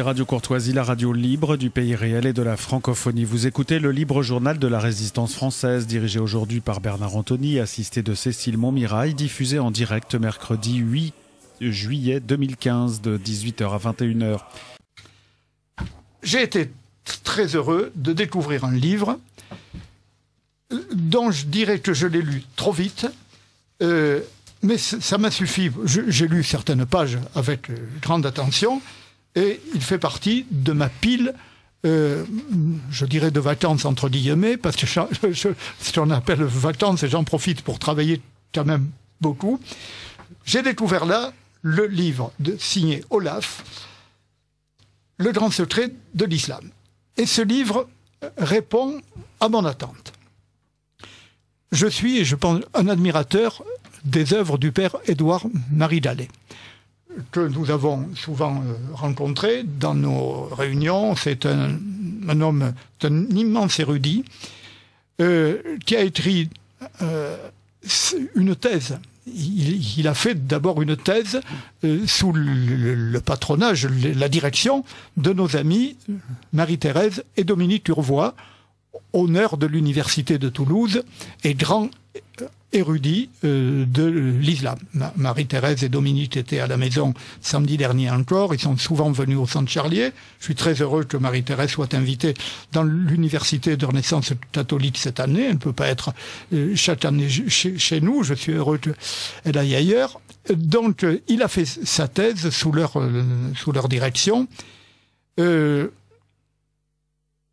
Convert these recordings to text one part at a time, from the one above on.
Radio Courtoisie, la radio libre du pays réel et de la francophonie. Vous écoutez le libre journal de la résistance française, dirigé aujourd'hui par Bernard Antony, assisté de Cécile Montmirail, diffusé en direct mercredi 8 juillet 2015 de 18h à 21h. J'ai été très heureux de découvrir un livre dont je dirais que je l'ai lu trop vite. Euh, mais ça m'a suffi. J'ai lu certaines pages avec euh, grande attention et il fait partie de ma pile euh, je dirais de vacances entre guillemets, parce que je, appelle vacances, et j'en profite pour travailler quand même beaucoup, j'ai découvert là le livre de, signé Olaf, Le grand secret de l'islam. Et ce livre répond à mon attente. Je suis, je pense, un admirateur des œuvres du père Édouard Marie Dallet que nous avons souvent euh, rencontré dans nos réunions. C'est un, homme, un immense érudit, euh, qui a écrit euh, une thèse. Il, a fait d'abord une thèse sous le, patronage, la direction de nos amis Marie-Thérèse et Dominique Turvois, honneur de l'Université de Toulouse et grand érudit euh, de l'islam. Marie-Thérèse et Dominique étaient à la maison samedi dernier encore. Ils sont souvent venus au Centre Charlier. Je suis très heureux que Marie-Thérèse soit invitée dans l'université de Renaissance catholique cette année. Elle ne peut pas être euh, chaque année chez, nous. Je suis heureux qu'elle aille ailleurs. Donc, euh, il a fait sa thèse sous leur, sous leur direction.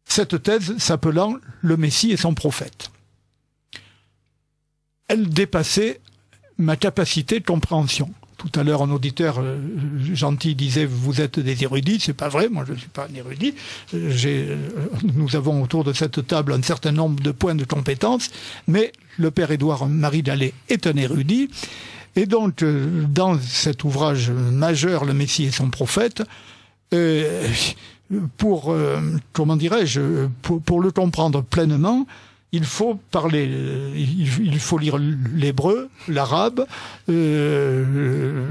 cette thèse s'appelant Le Messie et son prophète elle dépassait ma capacité de compréhension. Tout à l'heure, un auditeur euh, gentil disait vous êtes des érudits. C'est pas vrai. Moi, je ne suis pas un érudit. Euh, euh, nous avons autour de cette table un certain nombre de points de compétence, mais le père Édouard Marie Dallet est un érudit. Et donc, dans cet ouvrage majeur, Le Messie et son prophète, pour comment dirais-je, pour le comprendre pleinement, il faut parler, il, faut lire l'hébreu, l'arabe, euh,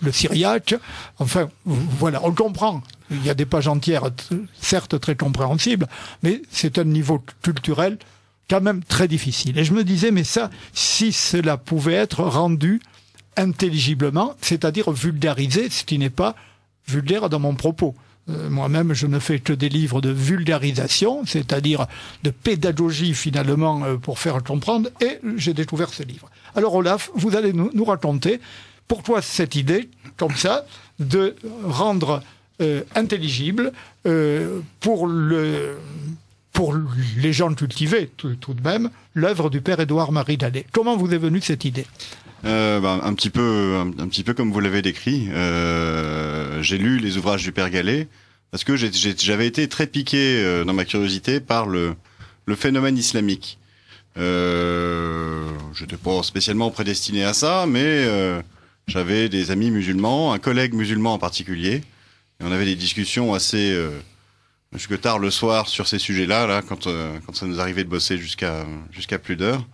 le syriaque. Enfin, voilà, on comprend. Il y a des pages entières, certes très compréhensibles, mais c'est un niveau culturel quand même très difficile. Et je me disais, mais ça, si cela pouvait être rendu intelligiblement, c'est-à-dire vulgarisé, ce qui n'est pas vulgaire dans mon propos. Euh, moi-même, je ne fais que des livres de vulgarisation, c'est-à-dire de pédagogie finalement euh, pour faire comprendre, et j'ai découvert ce livre. Alors Olaf, vous allez nous, raconter pourquoi cette idée, comme ça, de rendre euh, intelligible pour, les gens cultivés tout, de même l'œuvre du père Édouard Marie Dallé. Comment vous est venue cette idée euh, bah, un petit peu, un, petit peu comme vous l'avez décrit. Euh, j'ai lu les ouvrages du Père Gallet parce que j'avais été très piqué euh, dans ma curiosité par le, phénomène islamique. Je n'étais pas spécialement prédestiné à ça, mais j'avais des amis musulmans, un collègue musulman en particulier, et on avait des discussions assez jusque tard le soir sur ces sujets-là, là, quand, quand ça nous arrivait de bosser jusqu'à jusqu'à plus d'heures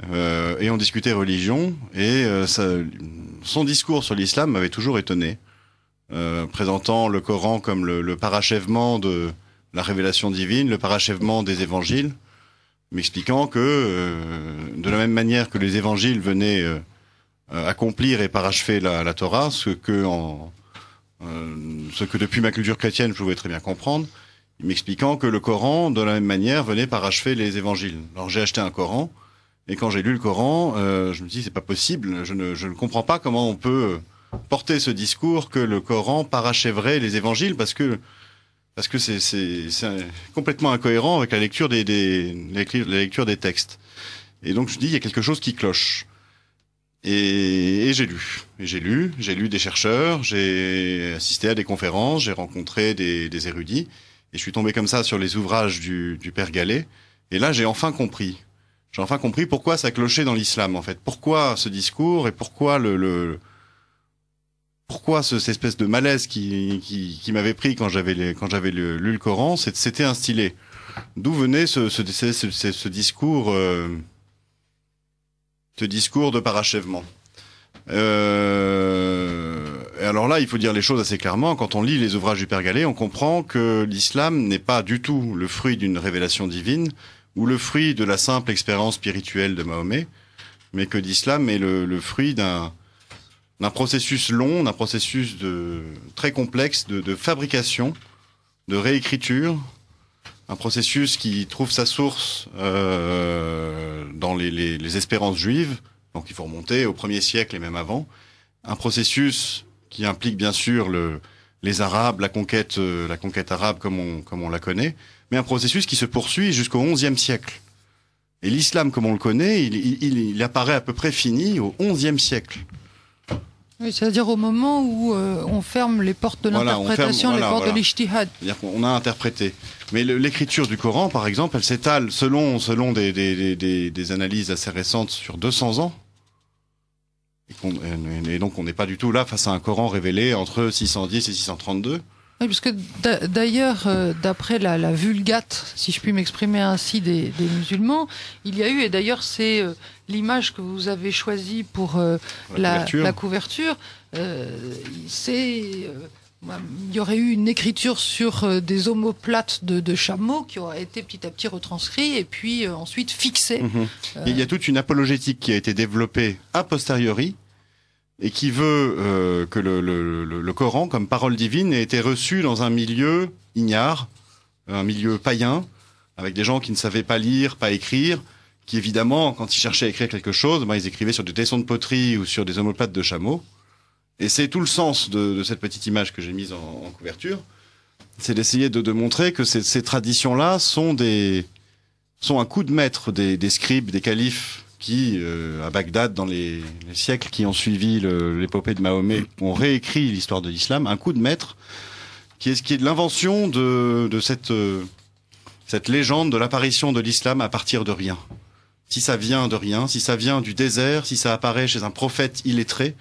et euh, on discutait religion, et euh, son discours sur l'islam m'avait toujours étonné, euh, présentant le Coran comme le, parachèvement de la révélation divine, le parachèvement des évangiles, m'expliquant que, de la même manière que les évangiles venaient accomplir et parachever la, Torah, ce que, en, ce que depuis ma culture chrétienne je pouvais très bien comprendre, m'expliquant que le Coran, de la même manière, venait parachever les évangiles. Alors j'ai acheté un Coran, et quand j'ai lu le Coran, euh, je me dis c'est pas possible. Je ne, je ne comprends pas comment on peut porter ce discours que le Coran parachèverait les Évangiles parce que parce que c'est c'est complètement incohérent avec la lecture des, des la lecture des textes. Et donc je dis il y a quelque chose qui cloche. Et, et j'ai lu, j'ai lu, j'ai lu des chercheurs, j'ai assisté à des conférences, j'ai rencontré des, des érudits, et je suis tombé comme ça sur les ouvrages du, du père Gallet. Et là, j'ai enfin compris j'ai enfin compris pourquoi ça clochait dans l'islam en fait. Pourquoi ce discours et pourquoi le, pourquoi cette espèce de malaise qui, m'avait pris quand j'avais quand j'avais lu, le Coran, c'était instillé. D'où venait ce, ce, ce discours euh, ce discours de parachèvement. Euh, alors là, il faut dire les choses assez clairement. Quand on lit les ouvrages du Père Galais, on comprend que l'islam n'est pas du tout le fruit d'une révélation divine, ou le fruit de la simple expérience spirituelle de Mahomet, mais que l'islam est le, fruit d'un d'un processus long, d'un processus de, très complexe de, fabrication, de réécriture, un processus qui trouve sa source euh, dans les, espérances juives, donc il faut remonter au premier siècle et même avant, un processus qui implique bien sûr le, les Arabes, la conquête, euh, la conquête arabe comme comme on la connaît, mais un processus qui se poursuit jusqu'au XIe siècle. Et l'islam, comme on le connaît, il, apparaît à peu près fini au XIe siècle. c'est-à-dire au moment où euh, on ferme les portes de l'interprétation, les portes de l'ijtihad. C'est-à-dire qu'on a interprété. Mais l'écriture du Coran, par exemple, elle s'étale, selon, selon des, des, analyses assez récentes, sur 200 ans. et donc on n'est pas du tout là face à un Coran révélé entre 610 et 632. Oui, parce que d'ailleurs, euh, d'après la, vulgate, si je puis m'exprimer ainsi, des, musulmans, il y a eu, et d'ailleurs c'est euh, l'image que vous avez choisie pour euh, la, couverture, il y aurait eu une écriture sur des homoplates de, chameaux qui aura été petit à petit retranscrit et puis ensuite fixé. Mhm. Il y a toute une apologétique qui a été développée a posteriori et qui veut euh, que le, Coran, comme parole divine, ait été reçu dans un milieu ignare, un milieu païen, avec des gens qui ne savaient pas lire, pas écrire, qui évidemment, quand ils cherchaient à écrire quelque chose, ben, ils écrivaient sur des tessons de poterie ou sur des omoplates de chameau. Et c'est tout le sens de, cette petite image que j'ai mise en, couverture, c'est d'essayer de, de, montrer que ces, traditions-là sont des sont un coup de maître des, des scribes, des califes qui, euh, à Bagdad, dans les, siècles qui ont suivi l'épopée de Mahomet, ont réécrit l'histoire de l'islam, un coup de maître, qui est, qui est l'invention de, cette, euh, cette légende de l'apparition de l'islam à partir de rien. Si ça vient de rien, si ça vient du désert, si ça apparaît chez un prophète illettré,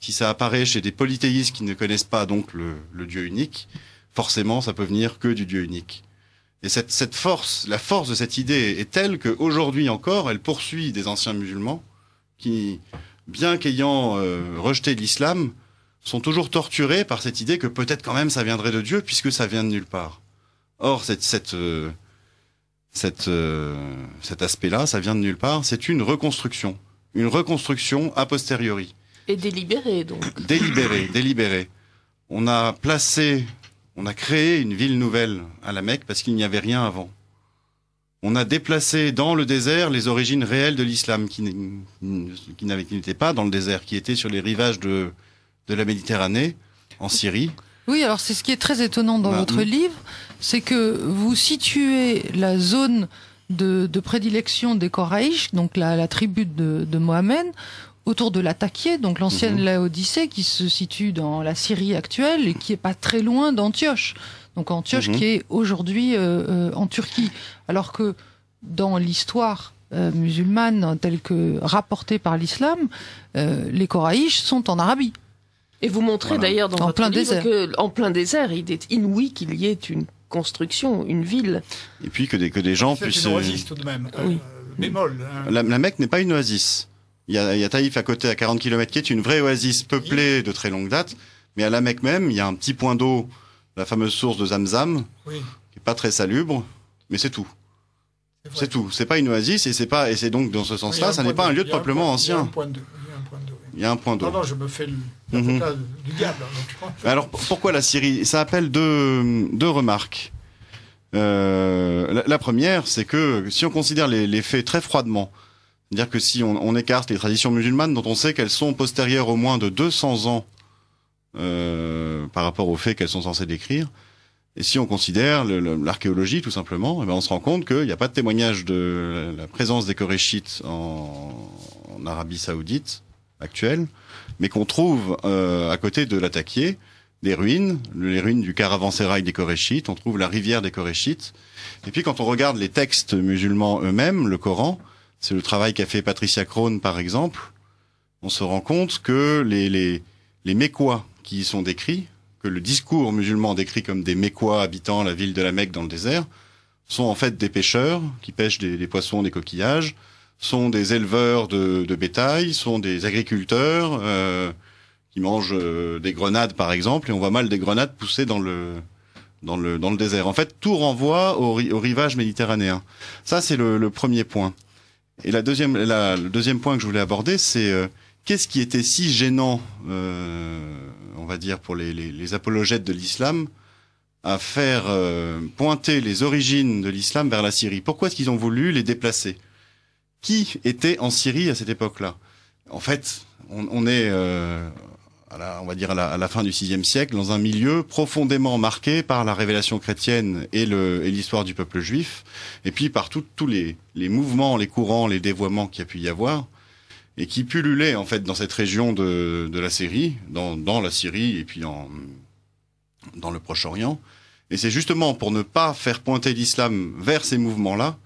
si ça apparaît chez des polythéistes qui ne connaissent pas donc le, le Dieu unique, forcément ça peut venir que du Dieu unique. Et cette, cette force, la force de cette idée est telle qu'aujourd'hui encore, elle poursuit des anciens musulmans qui, bien qu'ayant euh, rejeté l'islam, sont toujours torturés par cette idée que peut-être quand même ça viendrait de Dieu puisque ça vient de nulle part. Or, cette, cette, euh, cette, euh, cet aspect-là, ça vient de nulle part, c'est une reconstruction. Une reconstruction a posteriori. Et délibérée, donc. Délibérée, délibérée. On a placé on a créé une ville nouvelle à la Mecque parce qu'il n'y avait rien avant. On a déplacé dans le désert les origines réelles de l'islam qui, n'était pas dans le désert, qui était sur les rivages de, la Méditerranée, en Syrie. Oui, alors c'est ce qui est très étonnant dans bah, votre mm. livre, c'est que vous situez la zone de, prédilection des Koraïch, donc la, tribu de, de Mohamed, autour de Latakié, donc l'ancienne mmh. Laodicée, qui se situe dans la Syrie actuelle et qui n'est pas très loin d'Antioche. Donc Antioche mhm. qui est aujourd'hui euh, euh, en Turquie, alors que dans l'histoire euh, musulmane telle que rapportée par l'islam, les Koraïches sont en Arabie. Et vous montrez d'ailleurs dans votre livre que en plein désert, il est inouï qu'il y ait une construction, une ville. Et puis que des, que des gens puissent. C'est une oasis tout de même. Hein. La, la Mecque n'est pas une oasis. Il y a, Taïf à côté, à 40 km, qui est une vraie oasis peuplée de très longue date. Mais à la Mecque même, il y a un petit point d'eau, la fameuse source de Zamzam, qui n'est pas très salubre, mais c'est tout. C'est tout. C'est pas une oasis et c'est pas et c'est donc dans ce sens-là, ça n'est pas un lieu de peuplement ancien. Il y a un point d'eau. Non, non, je me fais le, mhm. du diable. Hein, Alors pourquoi la Syrie Ça appelle deux, remarques. Euh, la, première, c'est que si on considère les faits très froidement, c'est-à-dire que si on, on, écarte les traditions musulmanes dont on sait qu'elles sont postérieures au moins de 200 ans euh, par rapport au fait qu'elles sont censées décrire, et si on considère l'archéologie tout simplement, eh bien on se rend compte qu'il n'y a pas de témoignage de la présence des Coréchites en, Arabie saoudite actuelle, mais qu'on trouve euh, à côté de l'attaqué des ruines, les ruines du caravansérail des Coréchites, on trouve la rivière des Coréchites, Et puis quand on regarde les textes musulmans eux-mêmes, le Coran, c'est le travail qu'a fait Patricia Krohn, par exemple, on se rend compte que les, les, les Mécois qui y sont décrits, que le discours musulman décrit comme des Mécois habitant la ville de la Mecque dans le désert, sont en fait des pêcheurs qui pêchent des, poissons, des coquillages, sont des éleveurs de, bétail, sont des agriculteurs euh, qui mangent euh, des grenades par exemple, et on voit mal des grenades pousser dans le dans le dans le désert. En fait, tout renvoie au, au rivage méditerranéen. Ça, c'est le premier point. Et la deuxième, la, le deuxième point que je voulais aborder, c'est euh, qu'est-ce qui était si gênant, euh, on va dire, pour les, les, apologètes de l'islam, à faire euh, pointer les origines de l'islam vers la Syrie Pourquoi est-ce qu'ils ont voulu les déplacer Qui était en Syrie à cette époque-là En fait, on, on est à on va dire à la, fin du VIe siècle, dans un milieu profondément marqué par la révélation chrétienne et l'histoire du peuple juif, et puis par tous les, mouvements, les courants, les dévoiements qu'il y a pu y avoir, et qui pullulaient en fait dans cette région de, la Syrie, dans, la Syrie et puis dans le Proche-Orient. Et c'est justement pour ne pas faire pointer l'islam vers ces mouvements-là,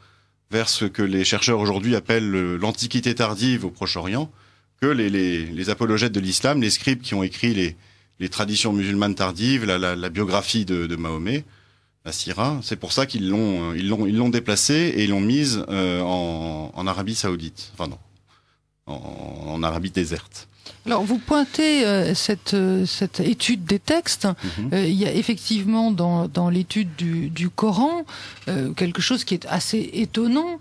vers ce que les chercheurs aujourd'hui appellent l'Antiquité tardive au Proche-Orient, les, les, apologètes de l'islam, les scribes qui ont écrit les, traditions musulmanes tardives, la, biographie de, Mahomet, la Syrah, c'est pour ça qu'ils l'ont euh, ils l'ont ils l'ont déplacé et ils l'ont mise euh, en, Arabie Saoudite, enfin non, en, Arabie déserte. Alors, vous pointez euh, cette, cette, étude des textes. Mhm. il y a effectivement dans, l'étude du, du, Coran quelque chose qui est assez étonnant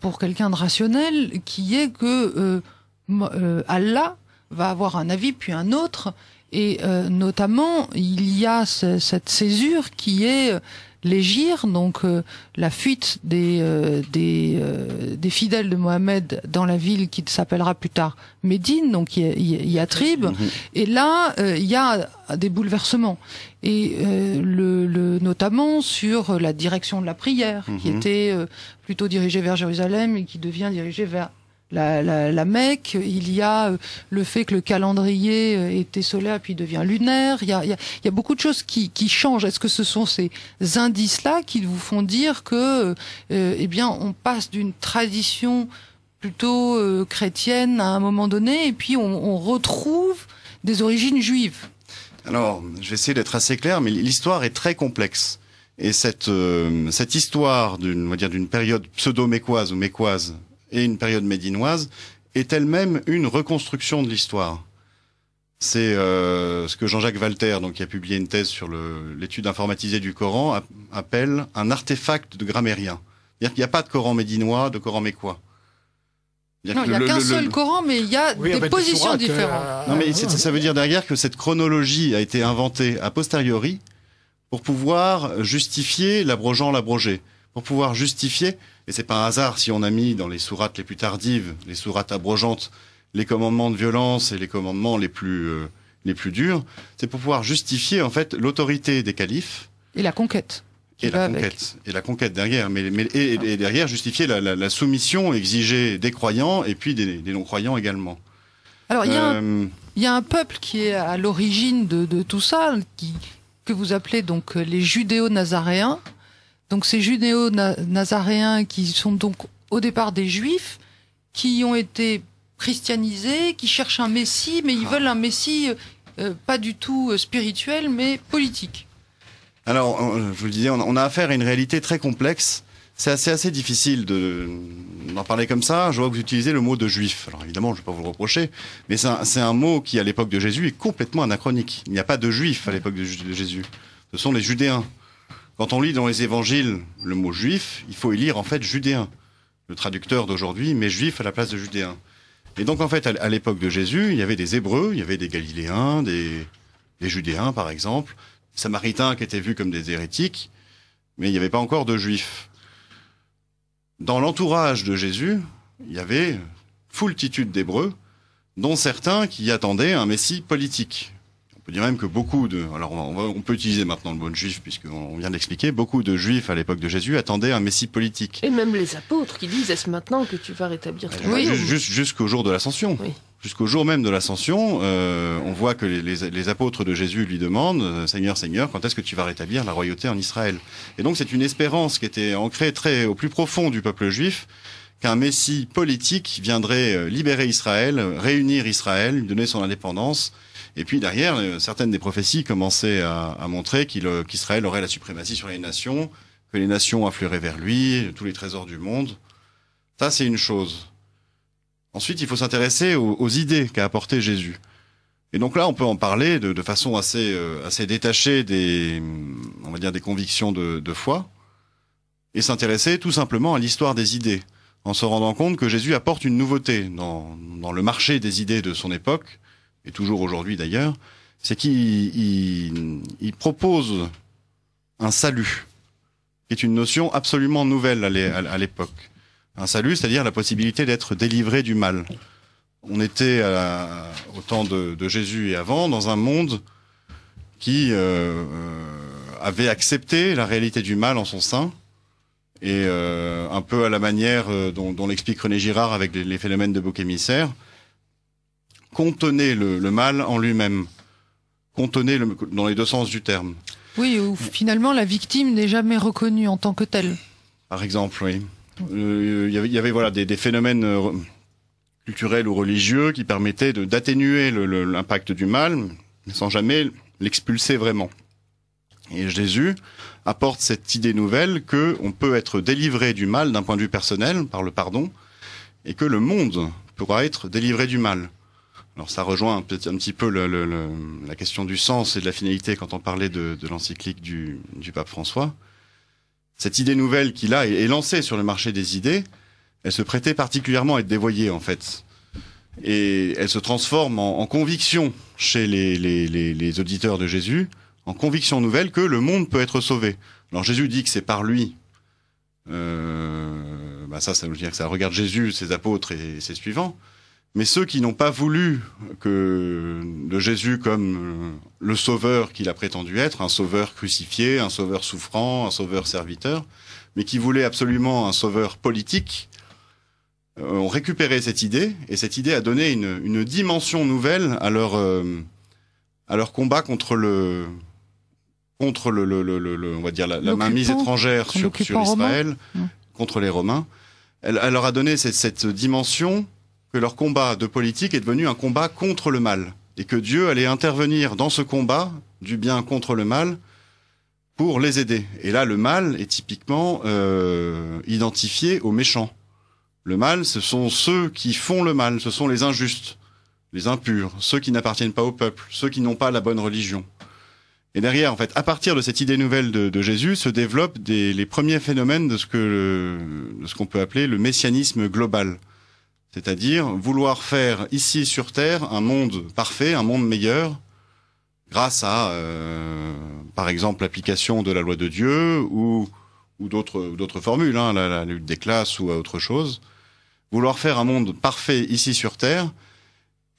pour quelqu'un de rationnel, qui est que euh, Allah va avoir un avis puis un autre, et euh, notamment il y a cette césure qui est euh, l'égire donc la fuite des, des, fidèles de Mohamed dans la ville qui s'appellera plus tard Médine, donc il y a tribes mm-hmm. Et là, il y a des bouleversements. Et le, notamment sur la direction de la prière, qui mm-hmm. était plutôt dirigée vers Jérusalem et qui devient dirigée vers la, Mecque, il y a euh, le fait que le calendrier était euh, solaire puis devient lunaire, il y a, beaucoup de choses qui, changent. Est-ce que ce sont ces indices-là qui vous font dire que, euh, eh bien, on passe d'une tradition plutôt chrétienne à un moment donné et puis on, retrouve des origines juives Alors, je vais essayer d'être assez clair, mais l'histoire est très complexe. Et cette, histoire d'une, période pseudo-mécoise ou mécoise et une période médinoise est elle-même une reconstruction de l'histoire. C'est euh, ce que Jean-Jacques Walter, donc, qui a publié une thèse sur l'étude informatisée du Coran, appelle un artefact de grammairien. C'est-à-dire qu'il n'y a pas de Coran médinois, de Coran mécois. Non, il n'y a qu'un seul Coran, mais il y a des positions euh, différentes. Non, mais ça veut dire derrière que cette chronologie a été inventée a posteriori pour pouvoir justifier l'abrogeant l'abroger pour pouvoir justifier, et c'est pas un hasard si on a mis dans les sourates les plus tardives, les sourates abrogeantes, les commandements de violence et les commandements les plus, euh, les plus durs, c'est pour pouvoir justifier en fait l'autorité des califes. Et la conquête. Et la conquête, et la conquête derrière, mais, et, derrière justifier la, soumission exigée des croyants et puis des, non-croyants également. Alors euh, il y, a un peuple qui est à l'origine de, de, tout ça, qui, que vous appelez donc les judéo-nazaréens. Donc ces judéo-nazaréens qui sont donc au départ des juifs, qui ont été christianisés, qui cherchent un messie, mais ils ah. veulent un messie euh, pas du tout euh, spirituel, mais politique. Alors, euh, je vous le disais, on a affaire à une réalité très complexe. C'est assez, assez difficile d'en parler comme ça. Je vois que vous utilisez le mot de juif. Alors évidemment, je ne vais pas vous le reprocher, mais c'est un, mot qui, à l'époque de Jésus, est complètement anachronique. Il n'y a pas de juif à l'époque de Jésus. Ce sont les Judéens. Quand on lit dans les évangiles le mot juif, il faut y lire en fait judéen. Le traducteur d'aujourd'hui met juif à la place de judéen. Et donc en fait, à l'époque de Jésus, il y avait des Hébreux, il y avait des Galiléens, des, des Judéens par exemple, des Samaritains qui étaient vus comme des hérétiques, mais il n'y avait pas encore de Juifs. Dans l'entourage de Jésus, il y avait foultitude d'Hébreux, dont certains qui attendaient un Messie politique peut dire même que beaucoup de, alors on, peut utiliser maintenant le mot de juif puisqu'on vient de l'expliquer, beaucoup de juifs à l'époque de Jésus attendaient un messie politique. Et même les apôtres qui disent est-ce maintenant que tu vas rétablir ton oui, Jusqu'au jour de l'ascension. Jusqu'au jour même de l'ascension, euh, on voit que les, les, apôtres de Jésus lui demandent euh, Seigneur, Seigneur, quand est-ce que tu vas rétablir la royauté en Israël Et donc c'est une espérance qui était ancrée très au plus profond du peuple juif qu'un Messie politique viendrait euh, libérer Israël, réunir Israël, lui donner son indépendance et puis derrière, euh, certaines des prophéties commençaient à, montrer euh, qu'Israël aurait la suprématie sur les nations, que les nations affleuraient vers lui, tous les trésors du monde. Ça, c'est une chose. Ensuite, il faut s'intéresser aux, idées qu'a apportées Jésus. Et donc là, on peut en parler de, façon assez, euh, assez détachée des, on va dire, des convictions de, foi, et s'intéresser tout simplement à l'histoire des idées, en se rendant compte que Jésus apporte une nouveauté dans, dans le marché des idées de son époque, et toujours aujourd'hui d'ailleurs, c'est qu'il propose un salut, qui est une notion absolument nouvelle à l'époque. Un salut, c'est-à-dire la possibilité d'être délivré du mal. On était au temps de, Jésus et avant dans un monde qui euh, euh, avait accepté la réalité du mal en son sein, et euh, un peu à la manière dont, l'explique René Girard avec les, les phénomènes de bouc émissaire, contenait le, mal en lui-même. Contenait dans les deux sens du terme. Oui, où finalement la victime n'est jamais reconnue en tant que telle. Par exemple, oui. Euh, il y avait voilà des, phénomènes euh, culturels ou religieux qui permettaient d'atténuer l'impact du mal, mais sans jamais l'expulser vraiment. Et Jésus apporte cette idée nouvelle que on peut être délivré du mal d'un point de vue personnel par le pardon, et que le monde pourra être délivré du mal. Alors ça rejoint un petit, peu la question du sens et de la finalité quand on parlait de, l'encyclique du, pape François. Cette idée nouvelle qu'il a est lancée sur le marché des idées. Elle se prêtait particulièrement à être dévoyée en fait. Et elle se transforme en, conviction chez les, auditeurs de Jésus, en conviction nouvelle que le monde peut être sauvé. Alors Jésus dit que c'est par lui. Euh, bah ça, ça veut dire que ça regarde Jésus, ses apôtres et ses suivants. Mais ceux qui n'ont pas voulu que de Jésus comme euh, le sauveur qu'il a prétendu être, un sauveur crucifié, un sauveur souffrant, un sauveur serviteur, mais qui voulaient absolument un sauveur politique, euh, ont récupéré cette idée, et cette idée a donné une, une dimension nouvelle à leur, euh, à leur combat contre le, contre le, le, le, on va dire la, la mainmise étrangère sur, sur Israël, contre les Romains. Elle, elle, leur a donné cette, cette dimension que leur combat de politique est devenu un combat contre le mal, et que Dieu allait intervenir dans ce combat du bien contre le mal pour les aider. Et là, le mal est typiquement euh, identifié aux méchants. Le mal, ce sont ceux qui font le mal, ce sont les injustes, les impurs, ceux qui n'appartiennent pas au peuple, ceux qui n'ont pas la bonne religion. Et derrière, en fait, à partir de cette idée nouvelle de, Jésus, se développent des, les premiers phénomènes de ce que de ce qu'on peut appeler le messianisme global. C'est-à-dire vouloir faire ici sur Terre un monde parfait, un monde meilleur, grâce à, euh, par exemple, l'application de la loi de Dieu ou, ou d'autres formules, hein, la, lutte des classes ou à autre chose. Vouloir faire un monde parfait ici sur Terre,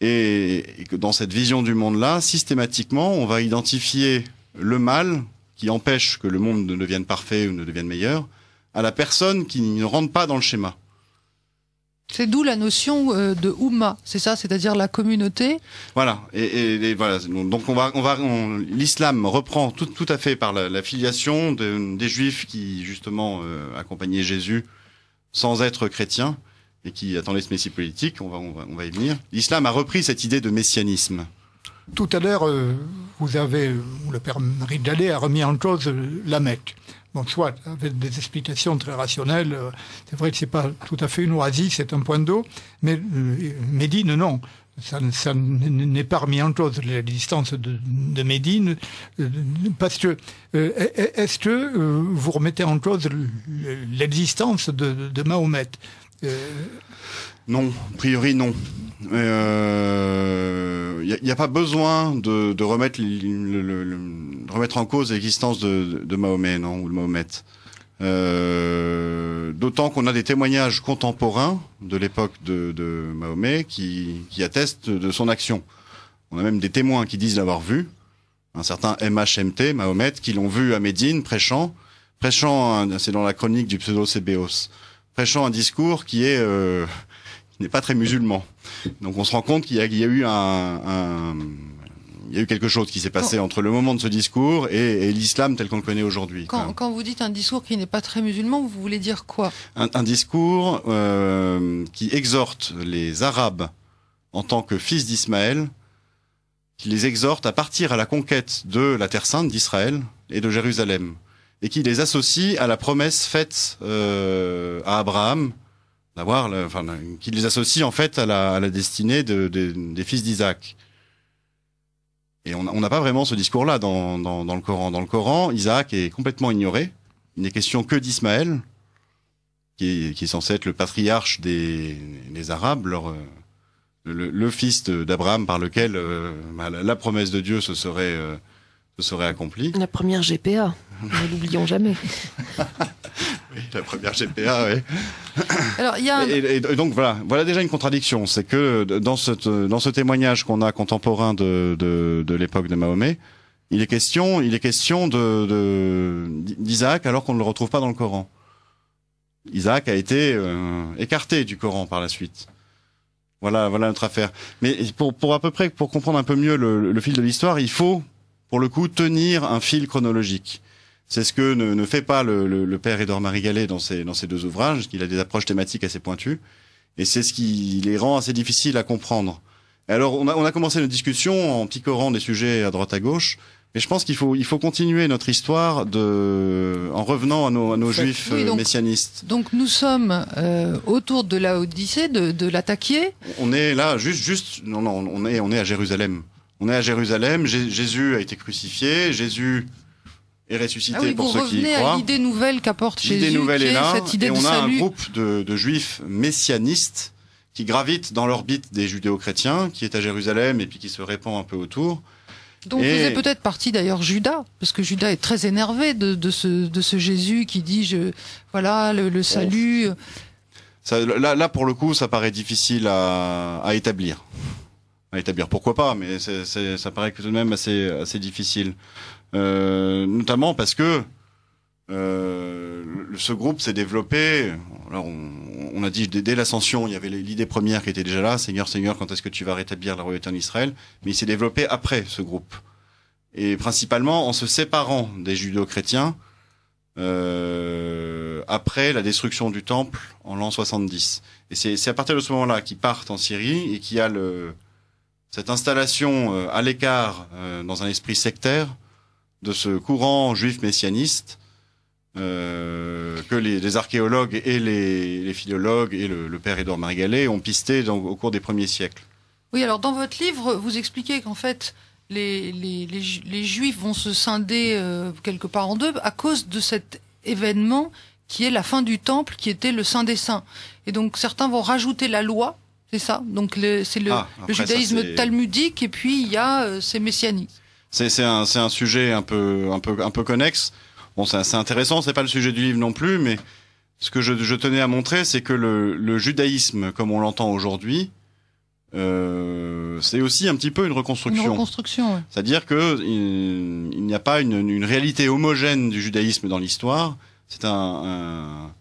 et, et que dans cette vision du monde-là, systématiquement, on va identifier le mal qui empêche que le monde ne devienne parfait ou ne devienne meilleur à la personne qui ne rentre pas dans le schéma. C'est d'où la notion euh, de Oumma, c'est ça, c'est-à-dire la communauté. Voilà, et, voilà. Donc on va, on va, l'islam reprend tout, à fait par la, filiation des Juifs qui justement euh, accompagnaient Jésus sans être chrétiens et qui attendaient ce Messie politique. On va, y venir. L'islam a repris cette idée de messianisme. Tout à l'heure, euh, vous avez, le père Ridalé a remis en cause la Mecque bon, soit avec des explications très rationnelles. Euh, c'est vrai que c'est pas tout à fait une oasis, c'est un point d'eau, mais euh, Médine, non. Ça, ça n'est pas remis en cause l'existence de, de Médine, euh, parce que est-ce que vous remettez en cause l'existence de, Mahomet non, a priori non. Il euh, n'y a, pas besoin de, remettre, le, remettre en cause l'existence de, Mahomet, non, ou de Mahomet. Euh, d'autant qu'on a des témoignages contemporains de l'époque de, Mahomet qui, attestent de son action. On a même des témoins qui disent l'avoir vu, un certain MHMT, Mahomet, qui l'ont vu à Médine prêchant, prêchant, c'est dans la chronique du pseudo Sébéos, prêchant un discours qui est euh, n'est pas très musulman. Donc on se rend compte qu'il y, a eu un, un il y a eu quelque chose qui s'est passé entre le moment de ce discours et, l'islam tel qu'on le connaît aujourd'hui. Hein. Quand, vous dites un discours qui n'est pas très musulman, vous voulez dire quoi un, un, discours euh, qui exhorte les Arabes en tant que fils d'Ismaël, qui les exhorte à partir à la conquête de la Terre Sainte d'Israël et de Jérusalem, et qui les associe à la promesse faite euh, à Abraham d'avoir, enfin, qui les associe en fait à la, destinée des fils d'Isaac. Et on n'a pas vraiment ce discours-là dans, le Coran. Dans le Coran, Isaac est complètement ignoré. Il n'est question que d'Ismaël, qui, est, censé être le patriarche des, Arabes, euh, le, fils d'Abraham par lequel euh, bah, la promesse de Dieu se serait, euh, se serait accomplie. La première GPA, ne l'oublions jamais. la première GPA, oui. Alors, y a et, donc voilà, voilà déjà une contradiction, c'est que euh, dans ce dans ce témoignage qu'on a contemporain de de, de l'époque de Mahomet, il est question il est question de d'Isaac alors qu'on ne le retrouve pas dans le Coran. Isaac a été euh, écarté du Coran par la suite. Voilà, voilà notre affaire. Mais pour, pour à peu près, pour comprendre un peu mieux le, le fil de l'histoire, il faut, pour le coup, tenir un fil chronologique. C'est ce que ne, fait pas le, père Édouard marie dans ses, dans ses deux ouvrages. qu'il a des approches thématiques assez pointues. Et c'est ce qui les rend assez difficiles à comprendre. alors, on a, commencé notre discussion en picorant des sujets à droite à gauche. Mais je pense qu'il faut, il faut continuer notre histoire de, en revenant à nos, juifs euh, messianistes. Donc nous sommes euh, autour de la Odyssée, de, de l'attaquer. On est là, juste, juste, non, non, on est, on est à Jérusalem. On est à Jérusalem. Jésus a été crucifié. Jésus et ressuscité ah pour ceux qui y croient. L'idée nouvelle qu'apporte Jésus, nouvelle est là, et on a un groupe de, juifs messianistes qui gravitent dans l'orbite des judéo-chrétiens, qui est à Jérusalem et puis qui se répand un peu autour. Donc vous êtes peut-être parti d'ailleurs Judas, parce que Judas est très énervé de, ce, Jésus qui dit voilà le, salut. là, pour le coup, ça paraît difficile à, établir. À établir, pourquoi pas, mais ça paraît tout de même assez difficile. Euh, notamment parce que euh, ce groupe s'est développé. Alors on, a dit dès, l'ascension, il y avait l'idée première qui était déjà là, Seigneur, Seigneur, quand est-ce que tu vas rétablir la royauté en Israël Mais il s'est développé après ce groupe. Et principalement en se séparant des judéo-chrétiens euh, après la destruction du temple en l'an 70. Et c'est à partir de ce moment-là qu'ils partent en Syrie et qu'il y a le, cette installation à l'écart dans un esprit sectaire de ce courant juif messianiste euh, que les, archéologues et les, philologues et le, père Édouard Marigalet ont pisté au cours des premiers siècles. Oui, alors dans votre livre, vous expliquez qu'en fait, les, juifs vont se scinder euh, quelque part en deux à cause de cet événement qui est la fin du temple, qui était le Saint des Saints. Et donc certains vont rajouter la loi, c'est ça Donc c'est le, ah, judaïsme talmudique et puis il y a euh, ces messianistes c'est un, sujet un peu un peu un peu connexe. Bon, c'est intéressant, c'est pas le sujet du livre non plus, mais ce que je, tenais à montrer, c'est que le, judaïsme, comme on l'entend aujourd'hui, euh, c'est aussi un petit peu une reconstruction. Une reconstruction. Ouais. C'est-à-dire que il, n'y a pas une, réalité homogène du judaïsme dans l'histoire. C'est un,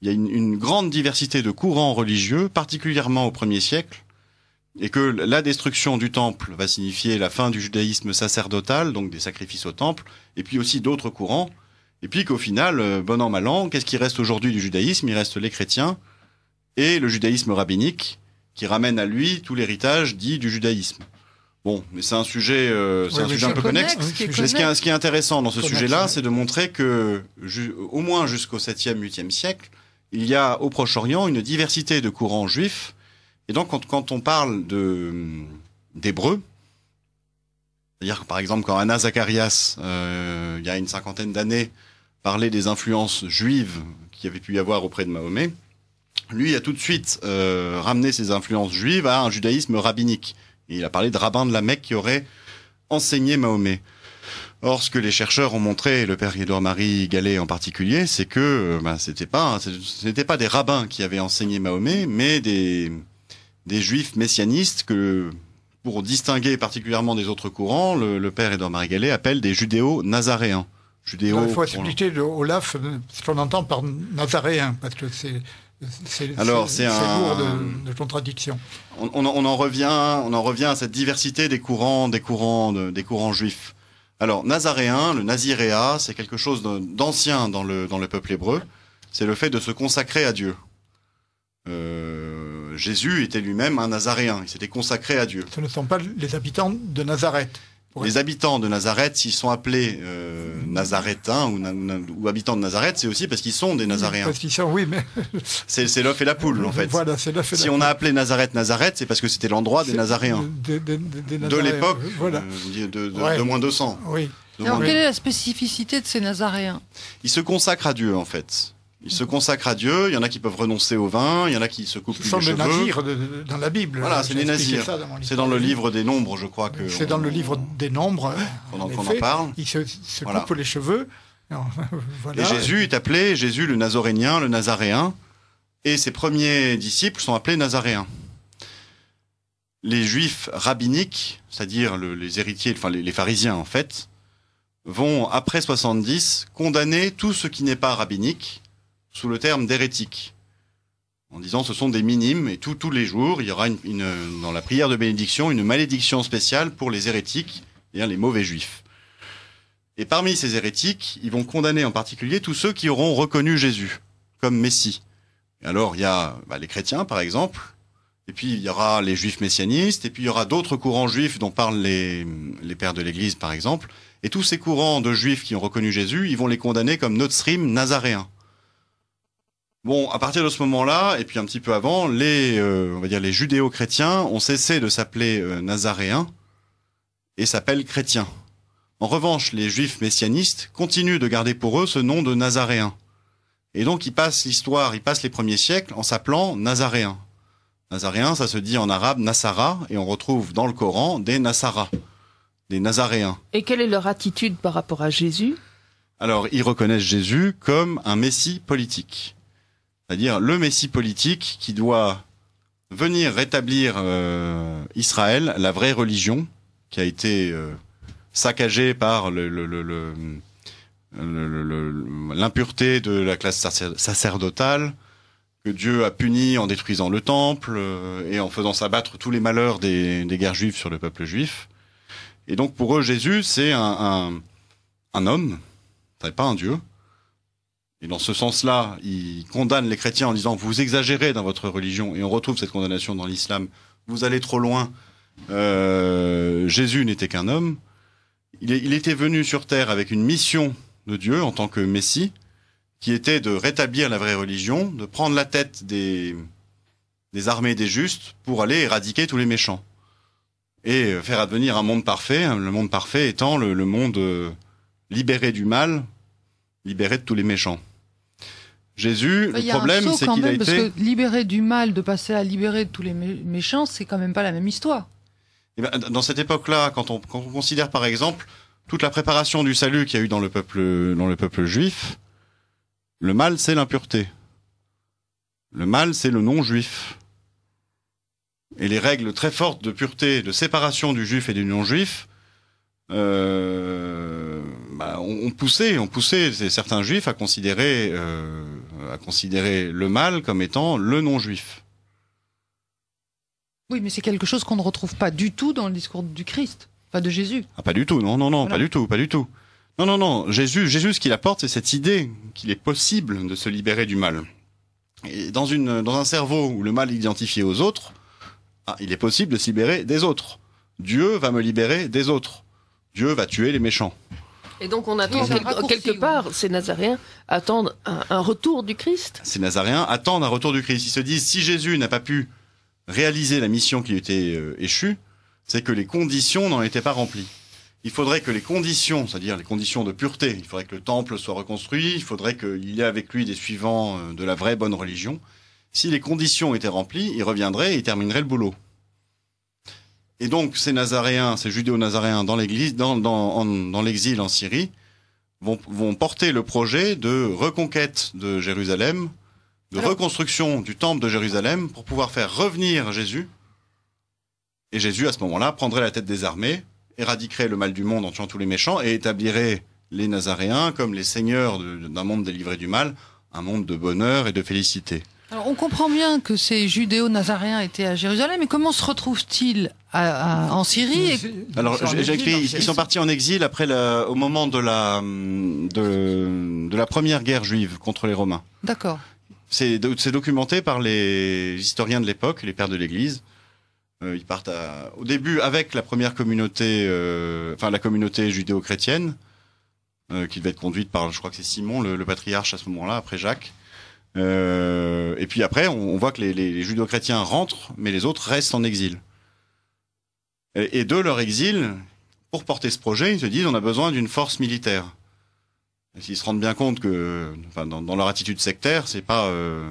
il y a une, une grande diversité de courants religieux, particulièrement au premier siècle, et que la destruction du temple va signifier la fin du judaïsme sacerdotal, donc des sacrifices au temple, et puis aussi d'autres courants, et puis qu'au final, euh, bon an, mal an, qu'est-ce qui reste aujourd'hui du judaïsme Il reste les chrétiens et le judaïsme rabbinique, qui ramène à lui tout l'héritage dit du judaïsme. Bon, mais c'est un sujet, euh, c'est un sujet un peu connexe. mais ce, qui est, intéressant dans ce sujet-là, c'est de montrer que, au moins jusqu'au 7e, 8e siècle, il y a au Proche-Orient une diversité de courants juifs et donc, quand, on parle de d'hébreu, c'est-à-dire par exemple quand Anna Zacharias, euh, il y a une cinquantaine d'années, parlait des influences juives qu'il avait pu y avoir auprès de Mahomet, lui a tout de suite euh, ramené ses influences juives à un judaïsme rabbinique. il a parlé de rabbins de la Mecque qui auraient enseigné Mahomet. Or, ce que les chercheurs ont montré, le père Édouard Marie Gallet en particulier, c'est que euh, ben, c'était pas c'était pas des rabbins qui avaient enseigné Mahomet, mais des des juifs messianistes que, pour distinguer particulièrement des autres courants, le, père Edouard Marigalet appelle des judéo-nazaréens. Judéo, il faut expliquer de Olaf ce qu'on entend par nazaréen, parce que c'est. Alors, c'est un... lourd de, contradiction. On, en revient, on en revient à cette diversité des courants, des courants, des courants juifs. Alors, nazaréen, le naziréa, c'est quelque chose d'ancien dans le, dans le peuple hébreu. C'est le fait de se consacrer à Dieu. Euh, Jésus était lui-même un Nazaréen, il s'était consacré à Dieu. Ce ne sont pas les habitants de Nazareth. Les habitants de Nazareth, s'ils sont appelés euh, Nazarétains ou, habitants de Nazareth, c'est aussi parce qu'ils sont des Nazaréens. oui, mais c'est l'œuf et la poule en fait. Voilà, c'est l'œuf et Si on a appelé Nazareth Nazareth, c'est parce que c'était l'endroit des Nazaréens. De, l'époque, euh, voilà. Euh, de, moins 200. Oui. Alors, quelle est la spécificité de ces Nazaréens Ils se consacrent à Dieu en fait. Ils se consacrent à Dieu. Il y en a qui peuvent renoncer au vin. Il y en a qui se coupent les cheveux. sont des de, dans la Bible. Voilà, c'est des nazirs. C'est dans le livre des Nombres, je crois que. C'est dans le livre des Nombres. Hein. Qu'on en, parle. Ils se, coupent les cheveux. Et Jésus est appelé Jésus le Nazorénien, le Nazaréen, et ses premiers disciples sont appelés Nazaréens. Les Juifs rabbiniques, c'est-à-dire les héritiers, enfin les, pharisiens en fait, vont après 70 condamner tout ce qui n'est pas rabbinique sous le terme d'hérétiques, en disant ce sont des minimes et tout, tous les jours, il y aura une, dans la prière de bénédiction une malédiction spéciale pour les hérétiques, et hein, les mauvais juifs. Et parmi ces hérétiques, ils vont condamner en particulier tous ceux qui auront reconnu Jésus comme Messie. Et alors, il y a bah, les chrétiens, par exemple, et puis il y aura les juifs messianistes, et puis il y aura d'autres courants juifs dont parlent les, les pères de l'Église, par exemple. Et tous ces courants de juifs qui ont reconnu Jésus, ils vont les condamner comme notre stream nazaréens. Bon, à partir de ce moment-là, et puis un petit peu avant, les, euh, on va dire les judéo-chrétiens ont cessé de s'appeler euh, nazaréens et s'appellent chrétiens. En revanche, les juifs messianistes continuent de garder pour eux ce nom de nazaréens. Et donc, ils passent l'histoire, ils passent les premiers siècles en s'appelant nazaréens. Nazaréens, ça se dit en arabe Nasara, et on retrouve dans le Coran des Nasara, des nazaréens. Et quelle est leur attitude par rapport à Jésus Alors, ils reconnaissent Jésus comme un messie politique c'est-à-dire le Messie politique qui doit venir rétablir euh, Israël, la vraie religion qui a été euh, saccagée par le, le, l'impureté de la classe sacerdotale que Dieu a puni en détruisant le temple euh, et en faisant s'abattre tous les malheurs des, guerres juives sur le peuple juif. Et donc pour eux, Jésus, c'est un, un, un homme, pas un Dieu, et dans ce sens-là, il condamne les chrétiens en disant vous exagérez dans votre religion, et on retrouve cette condamnation dans l'islam, vous allez trop loin, euh, Jésus n'était qu'un homme, il, était venu sur Terre avec une mission de Dieu en tant que Messie, qui était de rétablir la vraie religion, de prendre la tête des, armées des justes pour aller éradiquer tous les méchants, et faire advenir un monde parfait, le monde parfait étant le monde euh, libéré du mal, libéré de tous les méchants. Jésus, le problème, c'est qu'il a été... Parce que libérer du mal, de passer à libérer tous les méchants, c'est quand même pas la même histoire. Eh ben, dans cette époque-là, quand on, considère par exemple toute la préparation du salut qu'il y a eu dans le peuple, dans le peuple juif, le mal, c'est l'impureté. Le mal, c'est le non-juif. Et les règles très fortes de pureté, de séparation du juif et du non-juif, euh, bah, on, poussait, on poussait certains juifs à considérer euh, à considérer le mal comme étant le non-juif. Oui, mais c'est quelque chose qu'on ne retrouve pas du tout dans le discours du Christ, enfin de Jésus. Ah, pas du tout, non, non, non, pas du tout, pas du tout. Non, non, non, Jésus, Jésus, ce qu'il apporte, c'est cette idée qu'il est possible de se libérer du mal. Et dans, une, dans un cerveau où le mal est identifié aux autres, ah, il est possible de se libérer des autres. Dieu va me libérer des autres. Dieu va tuer les méchants. Et donc on attend quelque, part, ces Nazaréens attendent un, retour du Christ. Ces Nazaréens attendent un retour du Christ. Ils se disent, si Jésus n'a pas pu réaliser la mission qui lui était euh, échue, c'est que les conditions n'en étaient pas remplies. Il faudrait que les conditions, c'est-à-dire les conditions de pureté, il faudrait que le temple soit reconstruit, il faudrait qu'il y ait avec lui des suivants euh, de la vraie bonne religion. Si les conditions étaient remplies, il reviendrait et terminerait le boulot. Et donc ces Nazaréens, ces judéo-Nazaréens dans l'Église, dans, l'exil en Syrie, vont, porter le projet de reconquête de Jérusalem, de reconstruction du temple de Jérusalem pour pouvoir faire revenir Jésus. Et Jésus, à ce moment-là, prendrait la tête des armées, éradiquerait le mal du monde en tuant tous les méchants et établirait les Nazaréens comme les seigneurs d'un monde délivré du mal, un monde de bonheur et de félicité on comprend bien que ces judéo-nazaréens étaient à Jérusalem, mais comment se retrouvent-ils en Syrie Alors, hein. ils, sont partis en exil après au moment de la, première guerre juive contre les Romains. D'accord. C'est documenté par les historiens de l'époque, les pères de l'Église. Euh, ils partent au début avec la première communauté, euh, enfin la communauté judéo-chrétienne, euh, qui devait être conduite par, je crois que c'est Simon, le patriarche à ce moment-là, après Jacques. Euh, et puis après, on, voit que les, les, judo-chrétiens rentrent, mais les autres restent en exil. Et, de leur exil, pour porter ce projet, ils se disent on a besoin d'une force militaire. S'ils se rendent bien compte que, enfin, dans, leur attitude sectaire, c'est pas euh,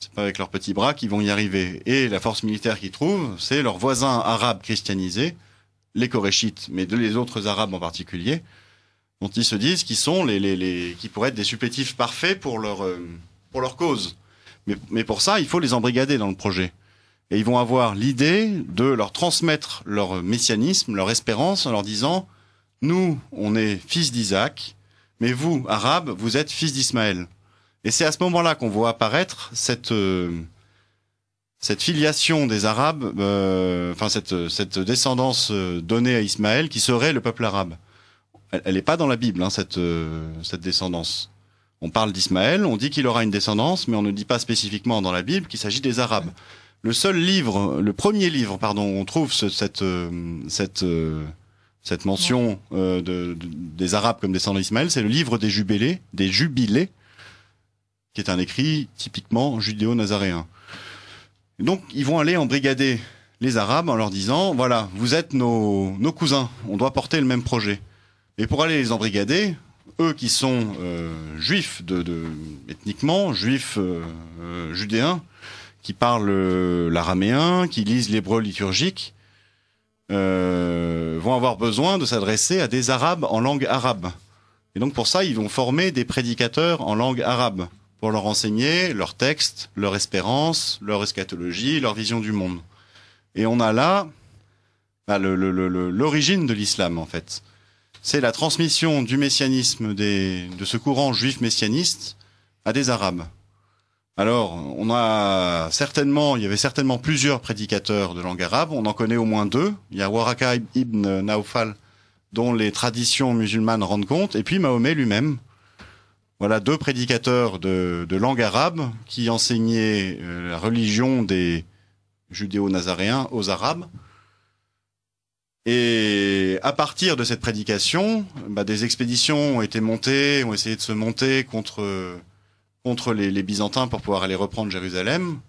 c'est pas avec leurs petits bras qu'ils vont y arriver. Et la force militaire qu'ils trouvent, c'est leurs voisins arabes christianisés, les Koréchites, mais de les autres arabes en particulier, dont ils se disent qu'ils sont les, les, les qui pourraient être des supplétifs parfaits pour leur euh, pour leur cause. Mais, pour ça, il faut les embrigader dans le projet. Et ils vont avoir l'idée de leur transmettre leur messianisme, leur espérance, en leur disant, nous, on est fils d'Isaac, mais vous, Arabes, vous êtes fils d'Ismaël. Et c'est à ce moment-là qu'on voit apparaître cette, euh, cette filiation des Arabes, euh, enfin cette, descendance euh, donnée à Ismaël qui serait le peuple arabe. Elle n'est pas dans la Bible, hein, cette, cette descendance. On parle d'Ismaël, on dit qu'il aura une descendance, mais on ne dit pas spécifiquement dans la Bible qu'il s'agit des Arabes. Le seul livre, le premier livre, pardon, on trouve cette, euh, cette, euh, cette mention euh, des Arabes comme descendants d'Ismaël, c'est le livre des Jubilés, des Jubilés, qui est un écrit typiquement judéo-nazaréen. Donc, ils vont aller embrigader les Arabes en leur disant, voilà, vous êtes nos, nos cousins, on doit porter le même projet. Et pour aller les embrigader, eux qui sont euh, juifs ethniquement, juifs euh, euh, judéens, qui parlent l'araméen, qui lisent l'hébreu liturgique, vont avoir besoin de s'adresser à des arabes en langue arabe. Et donc pour ça, ils vont former des prédicateurs en langue arabe pour leur enseigner leurs textes, leur espérance, leur eschatologie, leur vision du monde. Et on a là, bah, l'origine de l'islam en fait c'est la transmission du messianisme de ce courant juif messianiste à des Arabes. Alors, on a certainement, il y avait certainement plusieurs prédicateurs de langue arabe. On en connaît au moins deux. Il y a Waraka ibn Naufal, dont les traditions musulmanes rendent compte, et puis Mahomet lui-même. Voilà deux prédicateurs de, de langue arabe qui enseignaient euh, la religion des judéo-nazaréens aux Arabes. Et à partir de cette prédication, bah, des expéditions ont été montées, ont essayé de se monter contre contre les, Byzantins pour pouvoir aller reprendre Jérusalem.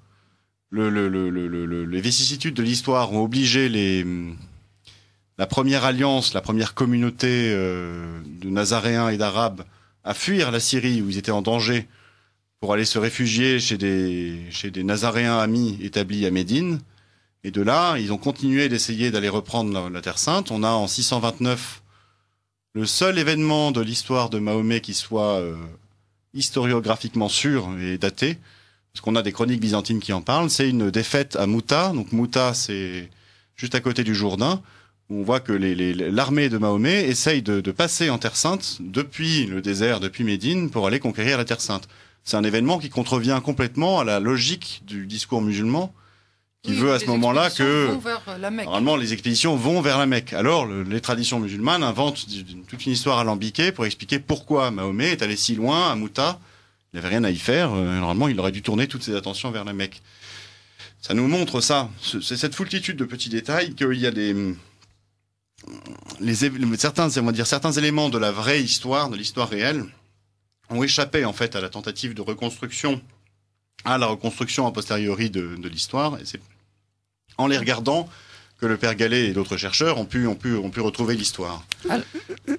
les vicissitudes de l'histoire ont obligé les la première alliance, la première communauté euh, de Nazaréens et d'Arabes à fuir la Syrie où ils étaient en danger pour aller se réfugier chez des chez des Nazaréens amis établis à Médine. Et de là, ils ont continué d'essayer d'aller reprendre la, Terre Sainte. On a en 629 le seul événement de l'histoire de Mahomet qui soit euh, historiographiquement sûr et daté, parce qu'on a des chroniques byzantines qui en parlent, c'est une défaite à Mouta. Donc Mouta, c'est juste à côté du Jourdain. on voit que l'armée de Mahomet essaye de, de, passer en Terre Sainte depuis le désert, depuis Médine, pour aller conquérir la Terre Sainte. C'est un événement qui contrevient complètement à la logique du discours musulman, il veut à ce moment-là que euh, normalement les expéditions vont vers la Mecque. Alors les traditions musulmanes inventent toute une histoire alambiquée pour expliquer pourquoi Mahomet est allé si loin à Mouta. Il n'avait rien à y faire. Euh, normalement, il aurait dû tourner toutes ses attentions vers la Mecque. Ça nous montre ça, c'est cette foultitude de petits détails qu'il y a des les, certains, on va dire, certains éléments de la vraie histoire, de l'histoire réelle, ont échappé en fait à la tentative de reconstruction, à la reconstruction a posteriori de, de l'histoire. Et c'est en les regardant que le père Gallet et d'autres chercheurs ont pu, ont pu, ont pu retrouver l'histoire. Ah. Euh,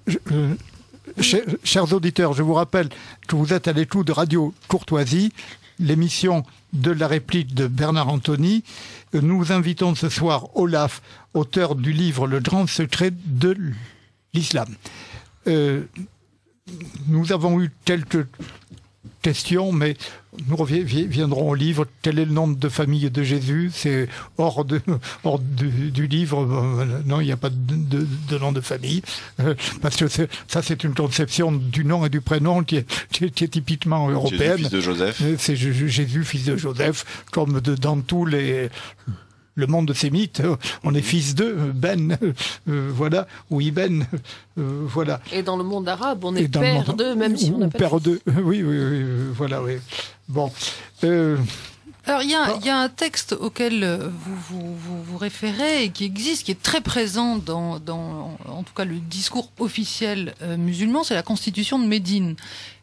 euh, chers auditeurs, je vous rappelle que vous êtes à l'écoute de Radio Courtoisie, l'émission de la réplique de Bernard Anthony. Nous invitons ce soir Olaf, auteur du livre Le grand secret de l'islam. Euh, nous avons eu quelques questions, mais nous reviendrons au livre. Quel est le nom de famille de Jésus C'est hors, de, hors du, livre. Non, il n'y a pas de, nom de famille. Euh, parce que ça, c'est une conception du nom et du prénom qui est, qui est, typiquement européenne. Jésus, fils de Joseph. Euh, c'est Jésus, fils de Joseph, comme de, dans tous les le monde sémite, euh, on est mhm. fils d'eux, Ben, voilà, ou Iben, voilà. Et dans le monde arabe, on est père d'eux, même si on n'a pas père d'eux, oui, oui, oui, voilà, oui. Bon. Euh... Alors il y, a, ah. un texte auquel vous vous, référez et qui existe, qui est très présent dans, en tout cas le discours officiel euh, musulman, c'est la constitution de Médine.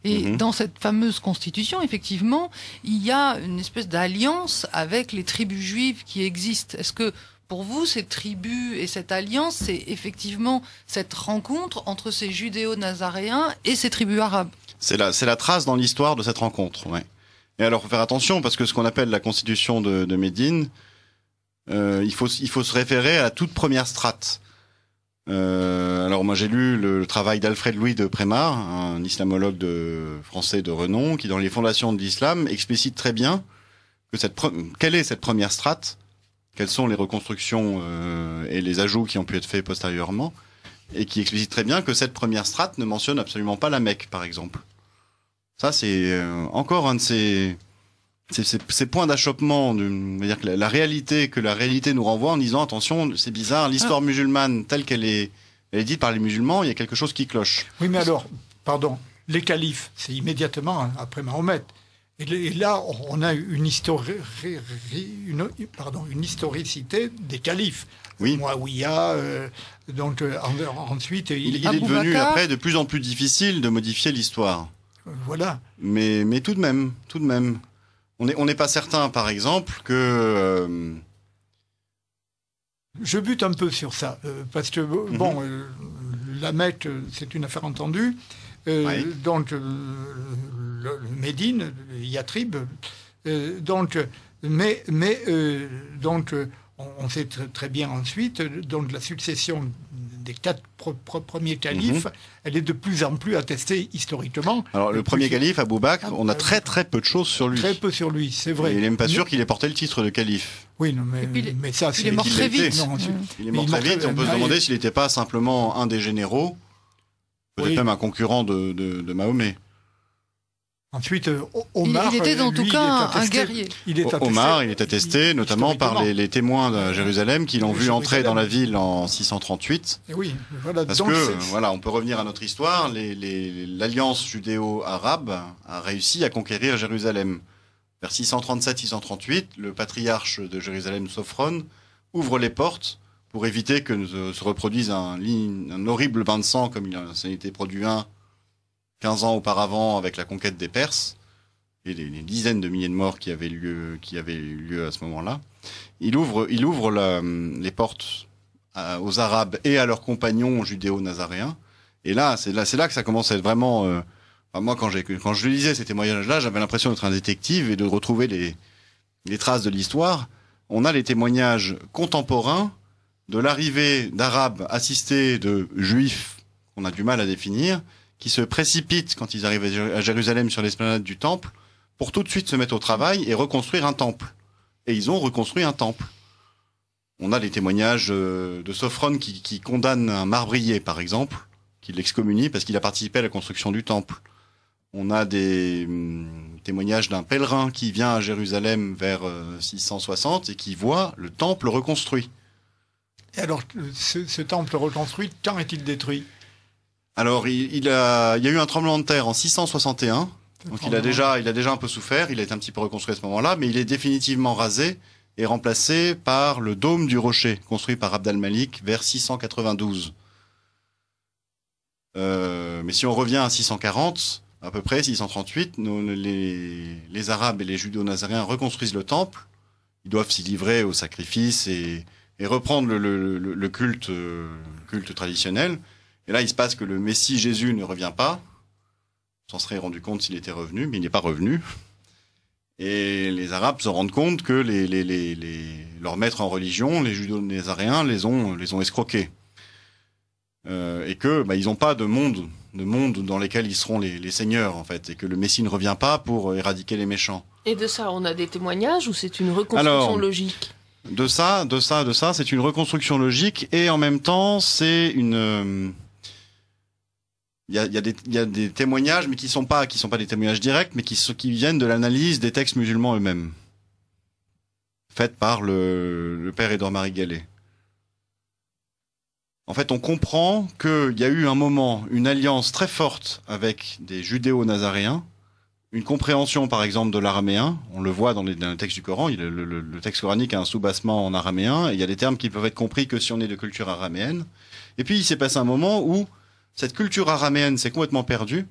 Et mhm. dans cette fameuse constitution, effectivement, il y a une espèce d'alliance avec les tribus juives qui existent. Est-ce que pour vous, ces tribus et cette alliance, c'est effectivement cette rencontre entre ces judéo-nazaréens et ces tribus arabes C'est la, la, trace dans l'histoire de cette rencontre, oui. Et alors, faut faire attention parce que ce qu'on appelle la constitution de, Médine, euh, il faut il faut se référer à la toute première strate. Euh, alors moi j'ai lu le, travail d'Alfred Louis de Prémar, un islamologue de, français de renom, qui dans les fondations de l'islam explicite très bien que cette quelle est cette première strate, quelles sont les reconstructions euh, et les ajouts qui ont pu être faits postérieurement, et qui explicite très bien que cette première strate ne mentionne absolument pas la Mecque par exemple. Ça, c'est euh, encore un de ces, points d'achoppement, dire la, réalité que la réalité nous renvoie en disant attention, c'est bizarre, l'histoire ah. musulmane telle qu'elle est, elle est dite par les musulmans, il y a quelque chose qui cloche. Oui, mais alors, pardon, les califes, c'est immédiatement hein, après Mahomet. Et là, on a une, une, pardon, une historicité des califes. Oui. Mouawiya, euh, donc euh, ensuite... il est devenu après de plus en plus difficile de modifier l'histoire voilà. Mais, tout de même, tout de même. On n'est pas certain, par exemple, que. Euh, Je bute un peu sur ça, euh, parce que, bon, mhm. euh, la Mecque, c'est une affaire entendue. Donc, Médine, Yatrib. donc, mais, mais donc, on, sait très bien ensuite, donc, la succession des quatre premiers califes, mhm. elle est de plus en plus attestée historiquement. Alors le premier calife, Abou Bakr, on a très très peu de choses sur lui. Très peu sur lui, c'est vrai. il n'est même pas sûr qu'il ait porté le titre de calife. Oui, mais, ça, c'est... Il est mort très vite. il est mort très vite, on peut se demander s'il n'était pas simplement un des généraux, peut-être même un concurrent de Mahomet. Ensuite, euh, Omar. Il était en tout cas un guerrier. Il est Omar, il est attesté notamment par les, témoins de Jérusalem qui l'ont vu entrer dans la ville en 638. Et oui, voilà. Parce que, voilà, on peut revenir à notre histoire. L'alliance judéo-arabe a réussi à conquérir Jérusalem. Vers 637-638, le patriarche de Jérusalem, Sophron, ouvre les portes pour éviter que se reproduise un, un horrible bain de sang comme il en a été produit un 15 ans auparavant avec la conquête des Perses et les, dizaines de milliers de morts qui avaient lieu, qui avaient eu lieu à ce moment-là, il ouvre, il ouvre les portes aux Arabes et à leurs compagnons judéo-nazaréens. Et là, c'est là, c'est là que ça commence à être vraiment. Euh, moi, quand j'ai, quand je lisais ces témoignages-là, j'avais l'impression d'être un détective et de retrouver les, les traces de l'histoire. On a les témoignages contemporains de l'arrivée d'Arabes assistés de Juifs qu'on a du mal à définir, se précipitent quand ils arrivent à Jérusalem sur l'esplanade du temple pour tout de suite se mettre au travail et reconstruire un temple. Et ils ont reconstruit un temple. On a les témoignages euh, de Sophron qui, condamne un marbrier, par exemple, qui l'excommunie parce qu'il a participé à la construction du temple. On a des hum, témoignages d'un pèlerin qui vient à Jérusalem vers 660 euh, et qui voit le temple reconstruit. Et alors, ce temple reconstruit, quand est-il détruit alors, il, y a eu un tremblement de terre en 661. Donc il a déjà, un peu souffert. Il a été un petit peu reconstruit à ce moment-là, mais il est définitivement rasé et remplacé par le dôme du rocher construit par Abd al-Malik vers 692. Euh, mais si on revient à 640, à peu près 638, les, Arabes et les Judéo-Nazaréens reconstruisent le temple. Ils doivent s'y livrer au sacrifice et, reprendre euh, le culte traditionnel. Et là, il se passe que le Messie Jésus ne revient pas. On s'en serait rendu compte s'il était revenu, mais il n'est pas revenu. Et les Arabes se rendent compte que leurs maîtres en religion, les judaïs les ont, les ont escroqués. Euh, et que bah, ils n'ont pas de monde, de monde dans lequel ils seront les, seigneurs en fait, et que le Messie ne revient pas pour éradiquer les méchants. Et de ça, on a des témoignages ou c'est une reconstruction logique De ça, de ça, de ça, c'est une reconstruction logique et en même temps, c'est une euh, il y a, des témoignages, mais qui ne sont pas des témoignages directs, mais qui, qui viennent de l'analyse des textes musulmans eux-mêmes, faits par le, père Édouard Marie Gallet. En fait, on comprend qu'il y a eu un moment, une alliance très forte avec des judéo-nazaréens, une compréhension, par exemple, de l'araméen. On le voit dans, les, dans le texte du Coran. le, texte coranique a un soubassement en araméen. il y a des termes qui peuvent être compris que si on est de culture araméenne. Et puis, il s'est passé un moment où cette culture araméenne s'est complètement perdue.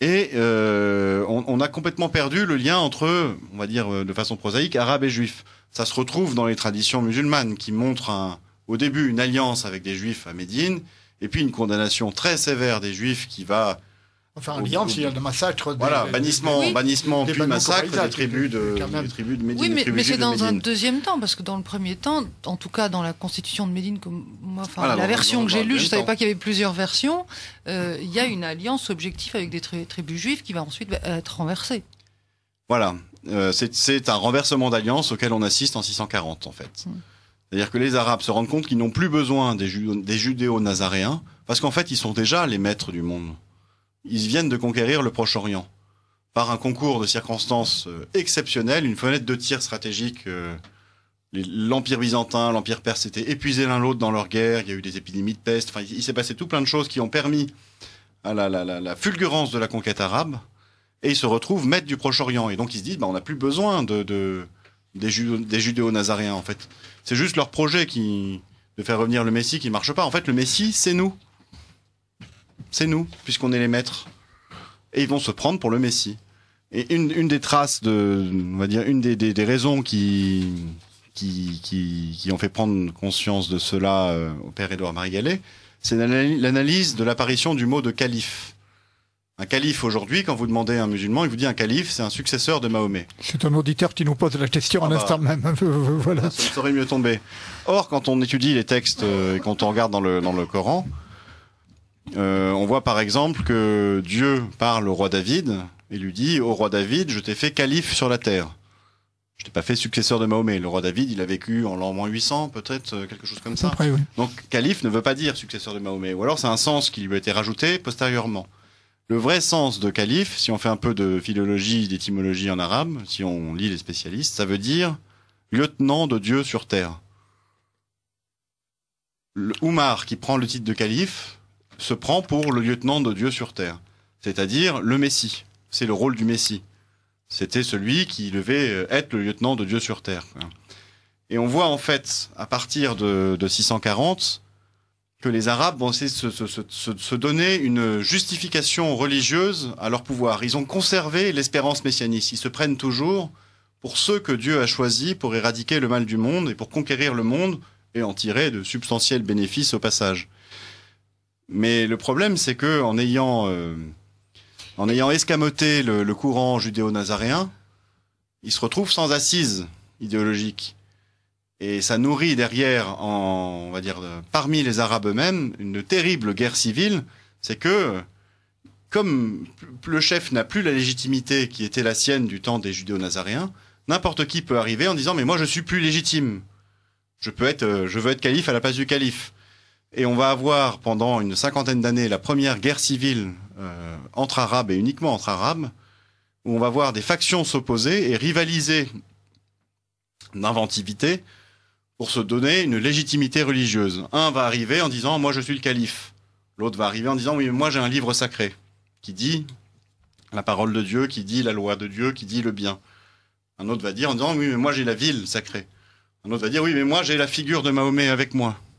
Et euh, on, a complètement perdu le lien entre, on va dire euh, de façon prosaïque, arabe et juif. Ça se retrouve dans les traditions musulmanes qui montrent un, au début une alliance avec des juifs à Médine, et puis une condamnation très sévère des juifs qui va Enfin, un liant, a le massacre. voilà, bannissement, bannissement, puis massacre des tribus de, des tribus de Médine. Oui, mais, c'est dans un deuxième temps, parce que dans le premier temps, en tout cas dans la constitution de Médine, comme la version que j'ai lue, je ne savais pas qu'il y avait plusieurs versions, euh, il y a une alliance objective avec des tribus juives qui va ensuite être renversée. Voilà, euh, c'est un renversement d'alliance auquel on assiste en 640, en fait. Hmm. C'est-à-dire que les Arabes se rendent compte qu'ils n'ont plus besoin des, des judéo-nazaréens, parce qu'en fait, ils sont déjà les maîtres du monde ils viennent de conquérir le Proche-Orient. Par un concours de circonstances euh, exceptionnelles, une fenêtre de tir stratégique euh, l'Empire byzantin, l'Empire perse étaient épuisés l'un l'autre dans leur guerre, il y a eu des épidémies de peste, enfin, il s'est passé tout plein de choses qui ont permis la, fulgurance de la conquête arabe, et ils se retrouvent maîtres du Proche-Orient. Et donc ils se disent, bah, on n'a plus besoin de, des, judéo-nazaréens, en fait. C'est juste leur projet de faire revenir le Messie qui ne marche pas. En fait, le Messie, c'est nous c'est nous, puisqu'on est les maîtres. Et ils vont se prendre pour le Messie. Et une, des traces de, on va dire, une des, raisons qui, qui, ont fait prendre conscience de cela euh, au père Édouard Marie-Gallet, c'est l'analyse de l'apparition du mot de calife. Un calife aujourd'hui, quand vous demandez à un musulman, il vous dit un calife, c'est un successeur de Mahomet. C'est un auditeur qui nous pose la question en à ah bah. l'instant même. voilà. Ah, ça, mieux tomber. Or, quand on étudie les textes, euh, et quand on regarde dans le, dans le Coran, euh, on voit par exemple que Dieu parle au roi David et lui dit Au roi David, je t'ai fait calife sur la terre. Je t'ai pas fait successeur de Mahomet. Le roi David, il a vécu en l'an moins 800, peut-être, euh, quelque chose comme ça. Donc calife ne veut pas dire successeur de Mahomet. Ou alors c'est un sens qui lui a été rajouté postérieurement. Le vrai sens de calife, si on fait un peu de philologie, d'étymologie en arabe, si on lit les spécialistes, ça veut dire lieutenant de Dieu sur terre. Le Oumar, qui prend le titre de calife, se prend pour le lieutenant de Dieu sur terre, c'est-à-dire le Messie. C'est le rôle du Messie. C'était celui qui devait euh, être le lieutenant de Dieu sur terre. Hein. Et on voit en fait, à partir de, 640, que les Arabes vont essayer de se, se, donner une justification religieuse à leur pouvoir. Ils ont conservé l'espérance messianiste. Ils se prennent toujours pour ceux que Dieu a choisis pour éradiquer le mal du monde et pour conquérir le monde et en tirer de substantiels bénéfices au passage. Mais le problème, c'est que en ayant, euh, en ayant escamoté le, courant judéo-nazaréen, il se retrouve sans assise idéologique. Et ça nourrit derrière, on va dire, parmi les Arabes eux-mêmes, une terrible guerre civile. C'est que, comme le chef n'a plus la légitimité qui était la sienne du temps des judéo-nazaréens, n'importe qui peut arriver en disant mais moi je suis plus légitime. Je peux être, euh, je veux être calife à la place du calife. Et on va avoir pendant une cinquantaine d'années la première guerre civile euh, entre Arabes et uniquement entre Arabes, où on va voir des factions s'opposer et rivaliser d'inventivité pour se donner une légitimité religieuse. Un va arriver en disant ⁇ moi je suis le calife ⁇ l'autre va arriver en disant ⁇ oui mais moi j'ai un livre sacré qui dit la parole de Dieu, qui dit la loi de Dieu, qui dit le bien ⁇ Un autre va dire en disant ⁇ oui mais moi j'ai la ville sacrée ⁇ Un autre va dire ⁇ oui mais moi j'ai la figure de Mahomet avec moi ⁇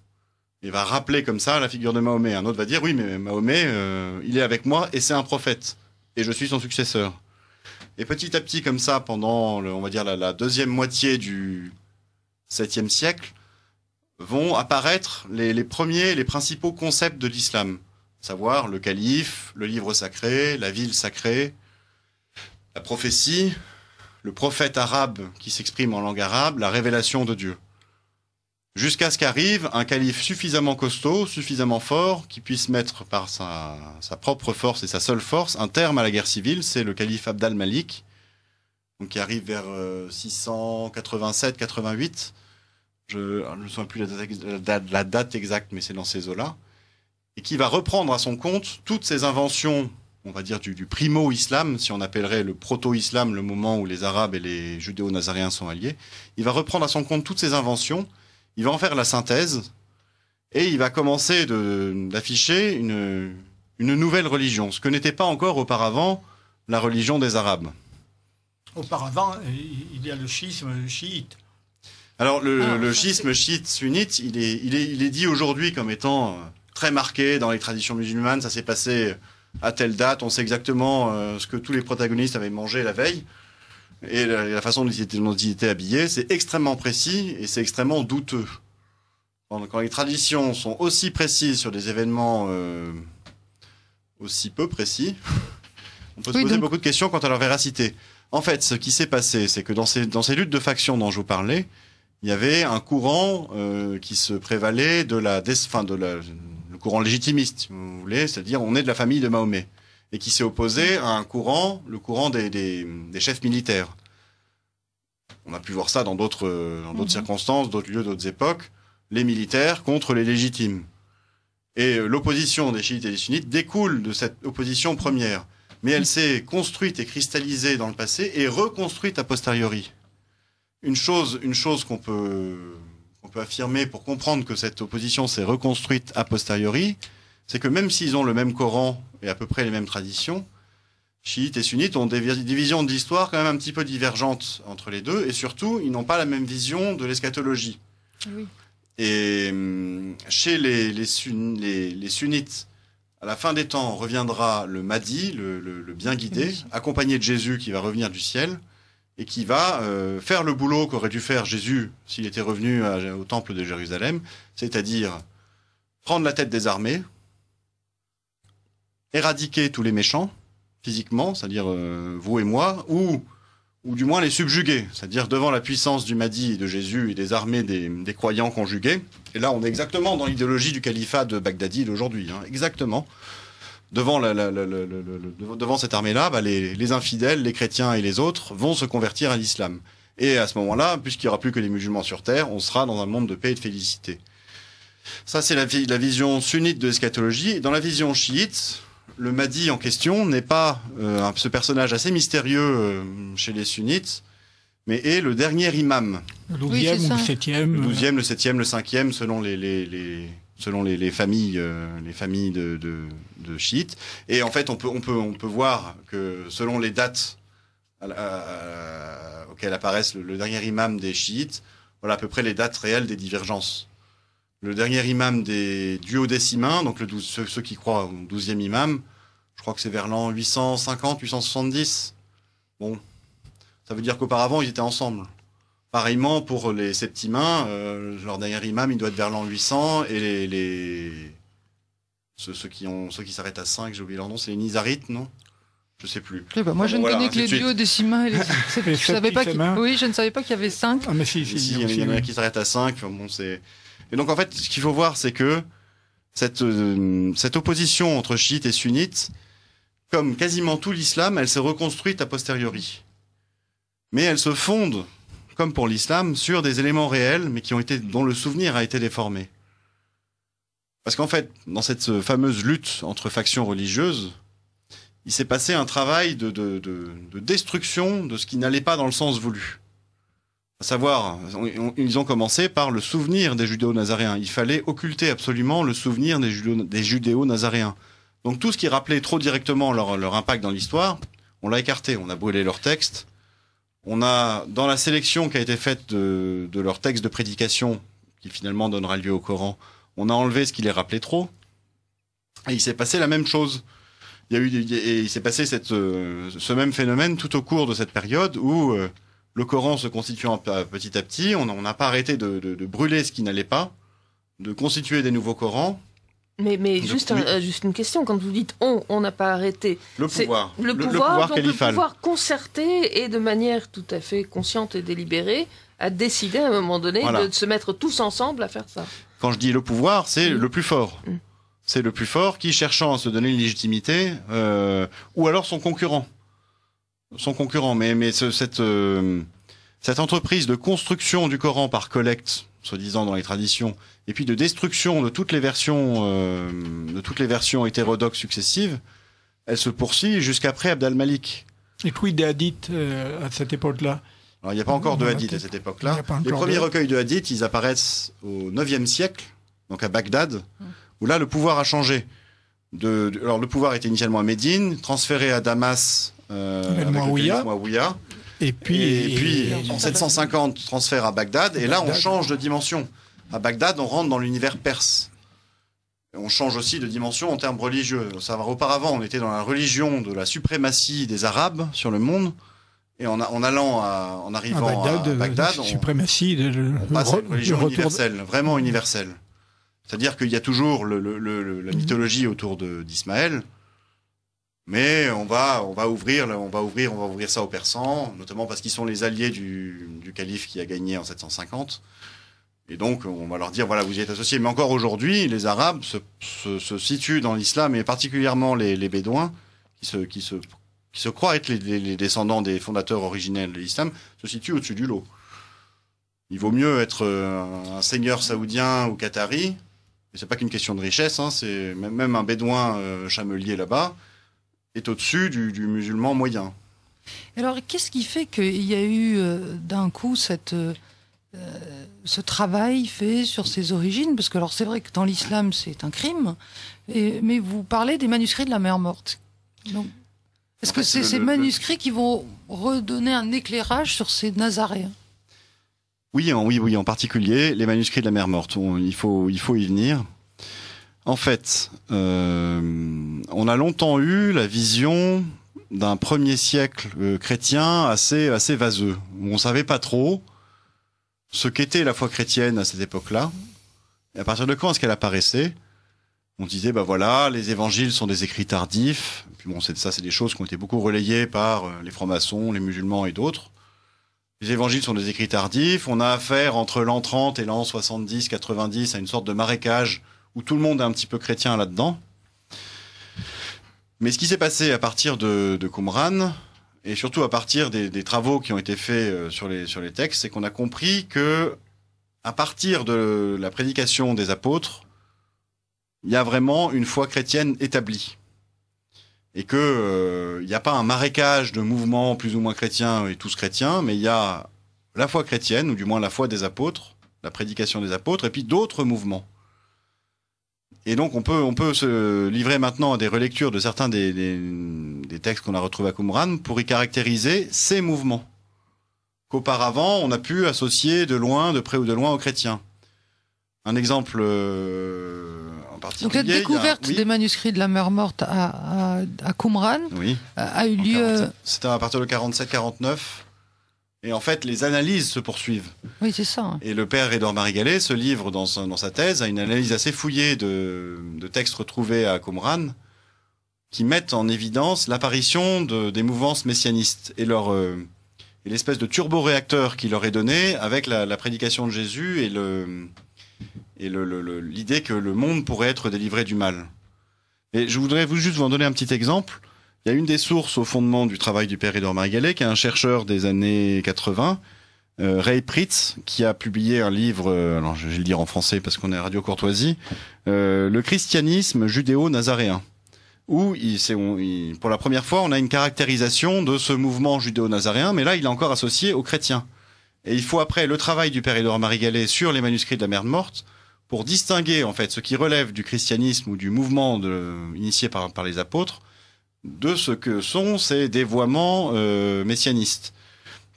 il va rappeler comme ça la figure de Mahomet. Un autre va dire, oui, mais Mahomet, euh, il est avec moi et c'est un prophète. Et je suis son successeur. Et petit à petit, comme ça, pendant, on va dire, la, deuxième moitié du 7 siècle, vont apparaître les, les premiers, les principaux concepts de l'islam, savoir le calife, le livre sacré, la ville sacrée, la prophétie, le prophète arabe qui s'exprime en langue arabe, la révélation de Dieu jusqu'à ce qu'arrive un calife suffisamment costaud, suffisamment fort, qui puisse mettre par sa, propre force et sa seule force un terme à la guerre civile, c'est le calife Abd al-Malik, qui arrive vers 687-88. Euh, je ne me souviens plus la date, la date exacte, mais c'est dans ces eaux-là. Et qui va reprendre à son compte toutes ces inventions, on va dire, du, primo-islam, si on appellerait le proto-islam le moment où les Arabes et les judéo nazariens sont alliés. Il va reprendre à son compte toutes ces inventions il va en faire la synthèse et il va commencer d'afficher une, nouvelle religion, ce que n'était pas encore auparavant la religion des Arabes. Auparavant, il y a le schisme chiite. Alors le, ah, schisme chiite sunnite, il est dit aujourd'hui comme étant euh, très marqué dans les traditions musulmanes. Ça s'est passé à telle date, on sait exactement euh, ce que tous les protagonistes avaient mangé la veille. Et la, façon dont ils étaient habillés, c'est extrêmement précis et c'est extrêmement douteux. Quand, les traditions sont aussi précises sur des événements euh, aussi peu précis, on peut se poser beaucoup de questions quant à leur véracité. En fait, ce qui s'est passé, c'est que dans ces, luttes de factions dont je vous parlais, il y avait un courant euh, qui se prévalait de la, fin de le courant légitimiste, vous voulez, c'est-à-dire on est de la famille de Mahomet et qui s'est opposé à un courant, le courant des, chefs militaires. On a pu voir ça dans d'autres mhm. circonstances, d'autres lieux, d'autres époques, les militaires contre les légitimes. Et euh, l'opposition des chiites et des sunnites découle de cette opposition première, mais elle s'est construite et cristallisée dans le passé et reconstruite a posteriori. Une chose, une chose qu'on peut, peut affirmer pour comprendre que cette opposition s'est reconstruite a posteriori, c'est que même s'ils ont le même Coran et à peu près les mêmes traditions, chiites et sunnites ont des divisions d'histoire quand même un petit peu divergentes entre les deux, et surtout, ils n'ont pas la même vision de l'eschatologie. Et hum, chez les, les, sunnites, à la fin des temps, reviendra le Mahdi, le, bien guidé, accompagné de Jésus qui va revenir du ciel et qui va euh, faire le boulot qu'aurait dû faire Jésus s'il était revenu au temple de Jérusalem, c'est-à-dire prendre la tête des armées, éradiquer tous les méchants physiquement, c'est-à-dire euh, vous et moi, ou ou du moins les subjuguer, c'est-à-dire devant la puissance du Mahdi et de Jésus et des armées des, croyants conjugués. Et là, on est exactement dans l'idéologie du califat de bagdadil d'aujourd'hui, hein, exactement. Devant, devant cette armée-là, bah, les, les, infidèles, les chrétiens et les autres vont se convertir à l'islam. Et à ce moment-là, puisqu'il n'y aura plus que les musulmans sur Terre, on sera dans un monde de paix et de félicité. Ça, c'est la, vision sunnite de l'eschatologie. Dans la vision chiite, le Mahdi en question n'est pas euh, ce personnage assez mystérieux euh, chez les sunnites, mais est le dernier imam. Le 12 ou le 7 Le 12 euh, le selon les, les, selon les, familles, les familles de, chiites. Et en fait, on peut, on, peut, on peut voir que selon les dates auxquelles apparaissent le, dernier imam des chiites, voilà à peu près les dates réelles des divergences le dernier imam des duodécimains, donc le 12, ceux, qui croient au 12e imam, je crois que c'est vers l'an 850, 870. Bon, ça veut dire qu'auparavant, ils étaient ensemble. Pareillement, pour les septimains, euh, leur dernier imam, il doit être vers l'an 800, et les, Ceux, qui ont, ceux qui s'arrêtent à 5, j'ai oublié leur nom, c'est les Nizarites, non je sais plus. Bah, moi, je ne connais que les duodécimains et les, je pas Oui, je ne savais pas qu'il y avait 5. Ah, mais si, il y, en a qui s'arrête à 5. Bon, c'est. Et donc en fait, ce qu'il faut voir, c'est que euh, cette, opposition entre chiites et sunnites, comme quasiment tout l'islam, elle s'est reconstruite a posteriori. Mais elle se fonde, comme pour l'islam, sur des éléments réels, mais qui ont été, dont le souvenir a été déformé. Parce qu'en fait, dans cette fameuse lutte entre factions religieuses, il s'est passé un travail de destruction de ce qui n'allait pas dans le sens voulu à savoir, ils ont commencé par le souvenir des judéo-nazaréens. Il fallait occulter absolument le souvenir des, judéo-nazaréens. Donc tout ce qui rappelait trop directement leur, impact dans l'histoire, on l'a écarté, on a brûlé leurs textes. On a, dans la sélection qui a été faite de, leur leurs textes de prédication, qui finalement donnera lieu au Coran, on a enlevé ce qui les rappelait trop. Et il s'est passé la même chose. Il y a eu, et il s'est passé euh, ce même phénomène tout au cours de cette période où euh, le Coran se constituant petit à petit, on n'a pas arrêté de, brûler ce qui n'allait pas, de constituer des nouveaux Corans. Mais, euh, juste, une question, quand vous dites on, on n'a pas arrêté. Le pouvoir. Le, pouvoir, Le pouvoir concerté et de manière tout à fait consciente et délibérée a décidé à un moment donné de se mettre tous ensemble à faire ça. Quand je dis le pouvoir, c'est mm. le plus fort. Mm. C'est le plus fort qui, cherchant à se donner une légitimité, euh, ou alors son concurrent son concurrent, mais, euh, cette, entreprise de construction du Coran par collecte, soi-disant dans les traditions, et puis de destruction de toutes les versions, euh, de toutes les versions hétérodoxes successives, elle se poursuit jusqu'après Abd al-Malik. Et quid des hadiths euh, à cette époque-là il n'y a pas encore de hadiths à cette époque-là. Les premiers recueils de hadiths, ils apparaissent au 9 siècle, donc à Bagdad, hum. où là, le pouvoir a changé. alors, le pouvoir était initialement à Médine, transféré à Damas euh, et puis, puis en 750, transfert à Bagdad. Et là, on change de dimension. À Bagdad, on rentre dans l'univers perse. On change aussi de dimension en termes religieux. Ça auparavant, on était dans la religion de la suprématie des Arabes sur le monde. Et en, allant, en arrivant à euh, Bagdad, on, suprématie de, passe à une religion universelle, vraiment universelle. C'est-à-dire qu'il y a toujours la mythologie autour d'Ismaël mais on va, on va ouvrir, on va ouvrir, on va ouvrir ça aux Persans, notamment parce qu'ils sont les alliés du, calife qui a gagné en 750. Et donc, on va leur dire, voilà, vous y êtes associés. Mais encore aujourd'hui, les Arabes se, situent dans l'islam, et particulièrement les, Bédouins, qui se, croient être les, descendants des fondateurs originels de l'islam, se situent au-dessus du lot. Il vaut mieux être euh, un, seigneur saoudien ou qatari, et n'est pas qu'une question de richesse, hein, c'est même un Bédouin euh, chamelier là-bas est au-dessus du, musulman moyen. Alors, qu'est-ce qui fait qu'il y a eu euh, d'un coup euh, ce travail fait sur ses origines Parce que, alors, c'est vrai que dans l'islam, c'est un crime, mais vous parlez des manuscrits de la mer morte. est-ce que c'est ces manuscrits qui vont redonner un éclairage sur ces Nazaréens oui, en, oui, oui, en particulier les manuscrits de la mer morte. il faut y venir. En fait, euh, on a longtemps eu la vision d'un premier siècle euh, chrétien assez, assez vaseux. On ne savait pas trop ce qu'était la foi chrétienne à cette époque-là. Et à partir de quand est-ce qu'elle apparaissait On disait, bah voilà, les évangiles sont des écrits tardifs. Puis bon, ça, c'est des choses qui ont été beaucoup relayées par euh, les francs-maçons, les musulmans et d'autres. Les évangiles sont des écrits tardifs. On a affaire entre l'an 30 et l'an 70, 90 à une sorte de marécage où tout le monde est un petit peu chrétien là-dedans. Mais ce qui s'est passé à partir de, Qumran, et surtout à partir des, travaux qui ont été faits euh, sur les, sur les textes, c'est qu'on a compris que à partir de la prédication des apôtres, il y a vraiment une foi chrétienne établie. Et que euh, il n'y a pas un marécage de mouvements plus ou moins chrétiens et tous chrétiens, mais il y a la foi chrétienne, ou du moins la foi des apôtres, la prédication des apôtres, et puis d'autres mouvements. Et donc on peut, on peut se livrer maintenant à des relectures de certains des, des, textes qu'on a retrouvés à Qumran pour y caractériser ces mouvements qu'auparavant on a pu associer de loin, de près ou de loin aux chrétiens. Un exemple euh, en particulier. Donc la découverte des manuscrits de la mer morte à, à, Qumran euh, a eu lieu. C'était à partir de 47-49. Et en fait, les analyses se poursuivent. Oui, c'est ça. Hein. Et le père Édouard Marigalet, se livre, dans, sa, thèse, à une analyse assez fouillée de, textes retrouvés à Qumran qui mettent en évidence l'apparition des mouvances messianistes euh, et l'espèce de turboréacteur qui leur est donné avec la, prédication de Jésus et l'idée que le monde pourrait être délivré du mal. Et je voudrais vous juste vous en donner un petit exemple. Il y a une des sources au fondement du travail du père Édouard Marigalet, qui est un chercheur des années 80, euh, Ray Pritz, qui a publié un livre, euh, alors je vais le dire en français parce qu'on est à Radio Courtoisie, euh, Le christianisme judéo-nazaréen, où il, pour la première fois on a une caractérisation de ce mouvement judéo-nazaréen, mais là il est encore associé aux chrétiens. Et il faut après le travail du père Édouard Marigallet sur les manuscrits de la mer morte pour distinguer en fait ce qui relève du christianisme ou du mouvement de, initié par, par les apôtres de ce que sont ces dévoiements euh, messianistes.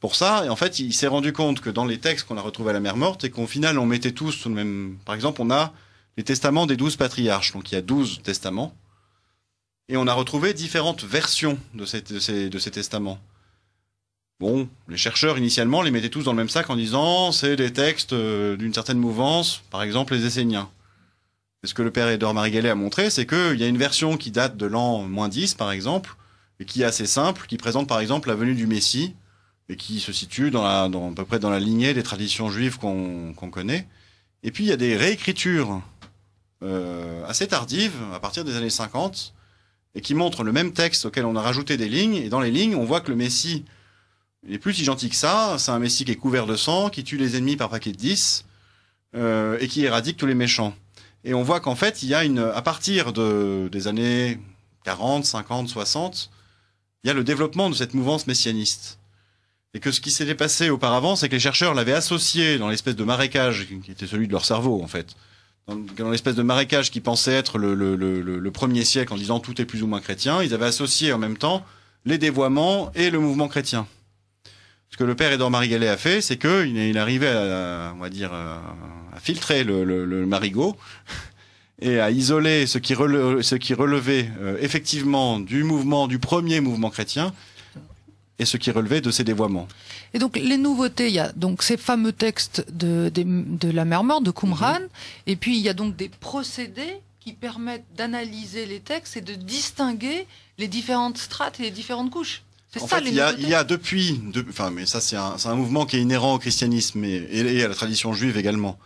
Pour ça, en fait, il s'est rendu compte que dans les textes qu'on a retrouvés à la mer morte et qu'au final, on mettait tous sous le même. Par exemple, on a les testaments des douze patriarches, donc il y a douze testaments, et on a retrouvé différentes versions de ces testaments. Bon, les chercheurs initialement les mettaient tous dans le même sac en disant c'est des textes euh, d'une certaine mouvance, par exemple les Esséniens ce que le père Edor Marigallet a montré, c'est qu'il y a une version qui date de l'an moins 10, par exemple, et qui est assez simple, qui présente par exemple la venue du Messie, et qui se situe dans la, dans, à peu près dans la lignée des traditions juives qu'on connaît. Et puis il y a des réécritures euh, assez tardives, à partir des années 50, et qui montrent le même texte auquel on a rajouté des lignes, et dans les lignes, on voit que le Messie n'est plus si gentil que ça, c'est un Messie qui est couvert de sang, qui tue les ennemis par paquet de 10, euh, et qui éradique tous les méchants. Et on voit qu'en fait, il y a une, à partir des années 40, 50, 60, il y a le développement de cette mouvance messianiste. Et que ce qui s'était passé auparavant, c'est que les chercheurs l'avaient associé dans l'espèce de marécage qui était celui de leur cerveau, en fait. Dans, l'espèce de marécage qui pensait être le, premier siècle en disant tout est plus ou moins chrétien, ils avaient associé en même temps les dévoiements et le mouvement chrétien ce que le père Edouard gallet a fait, c'est qu'il il arrivait à, on va dire, euh, à filtrer le, marigot et à isoler ce qui, relevait, euh, effectivement du mouvement, du premier mouvement chrétien, et ce qui relevait de ses dévoiements. Et donc les nouveautés, il y a donc ces fameux textes de, la mer morte, de Qumran, mhm. et puis il y a donc des procédés qui permettent d'analyser les textes et de distinguer les différentes strates et les différentes couches. En fait, il y, a, il y, a, depuis, enfin, mais ça c'est un, un, mouvement qui est inhérent au christianisme et, et à la tradition juive également.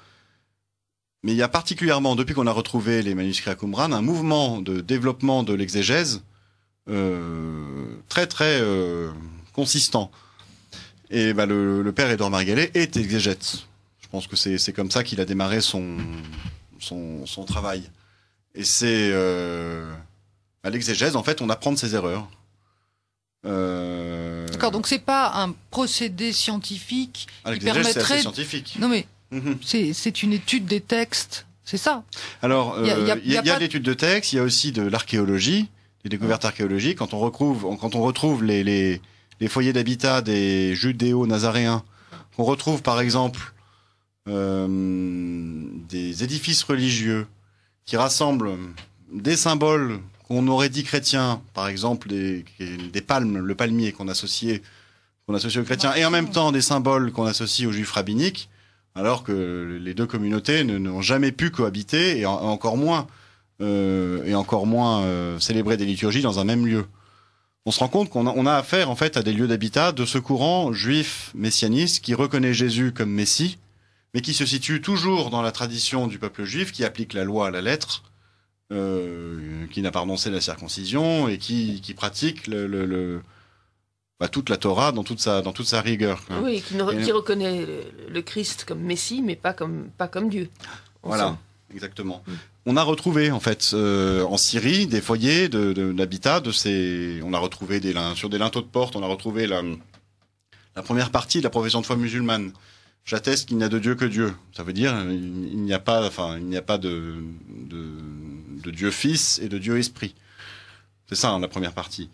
Mais il y a particulièrement, depuis qu'on a retrouvé les manuscrits à Qumran, un mouvement de développement de l'exégèse euh, très très euh, consistant. Et bah, le, le, père Edouard Margalet est exégète. Je pense que c'est comme ça qu'il a démarré son, son, son travail. Et c'est euh, à l'exégèse, en fait, on apprend de ses erreurs. Euh, D'accord, donc c'est pas un procédé scientifique qui permettrait. Scientifique. Non mais mm-hmm. c'est une étude des textes, c'est ça. Alors il y a, l'étude de textes, il y a aussi de l'archéologie, des découvertes archéologiques. Quand on retrouve, quand on retrouve les, foyers d'habitat des judéo-nazaréens, on retrouve par exemple euh, des édifices religieux qui rassemblent des symboles on aurait dit chrétien, par exemple, des, palmes, le palmier qu'on associait, qu'on aux chrétiens, et en même temps des symboles qu'on associe aux juifs rabbiniques, alors que les deux communautés n'ont jamais pu cohabiter et encore moins euh, et encore moins euh, célébrer des liturgies dans un même lieu. On se rend compte qu'on a affaire en fait à des lieux d'habitat de ce courant juif messianiste qui reconnaît Jésus comme Messie, mais qui se situe toujours dans la tradition du peuple juif qui applique la loi à la lettre euh, qui n'a pas renoncé à la circoncision et qui, pratique le, bah, toute la Torah dans toute sa, dans toute sa rigueur. Oui, qui, reconnaît le, Christ comme Messie, mais pas comme, pas comme Dieu. Voilà, exactement. Mm. On a retrouvé en fait euh, en Syrie des foyers d'habitat de, l'habitat, de, ces. On a retrouvé des sur des linteaux de porte, on a retrouvé la, la première partie de la profession de foi musulmane j'atteste qu'il n'y a de Dieu que Dieu. Ça veut dire il n'y a pas, enfin, il n'y a pas de, de Dieu Fils et de Dieu Esprit. C'est ça, hein, la première partie.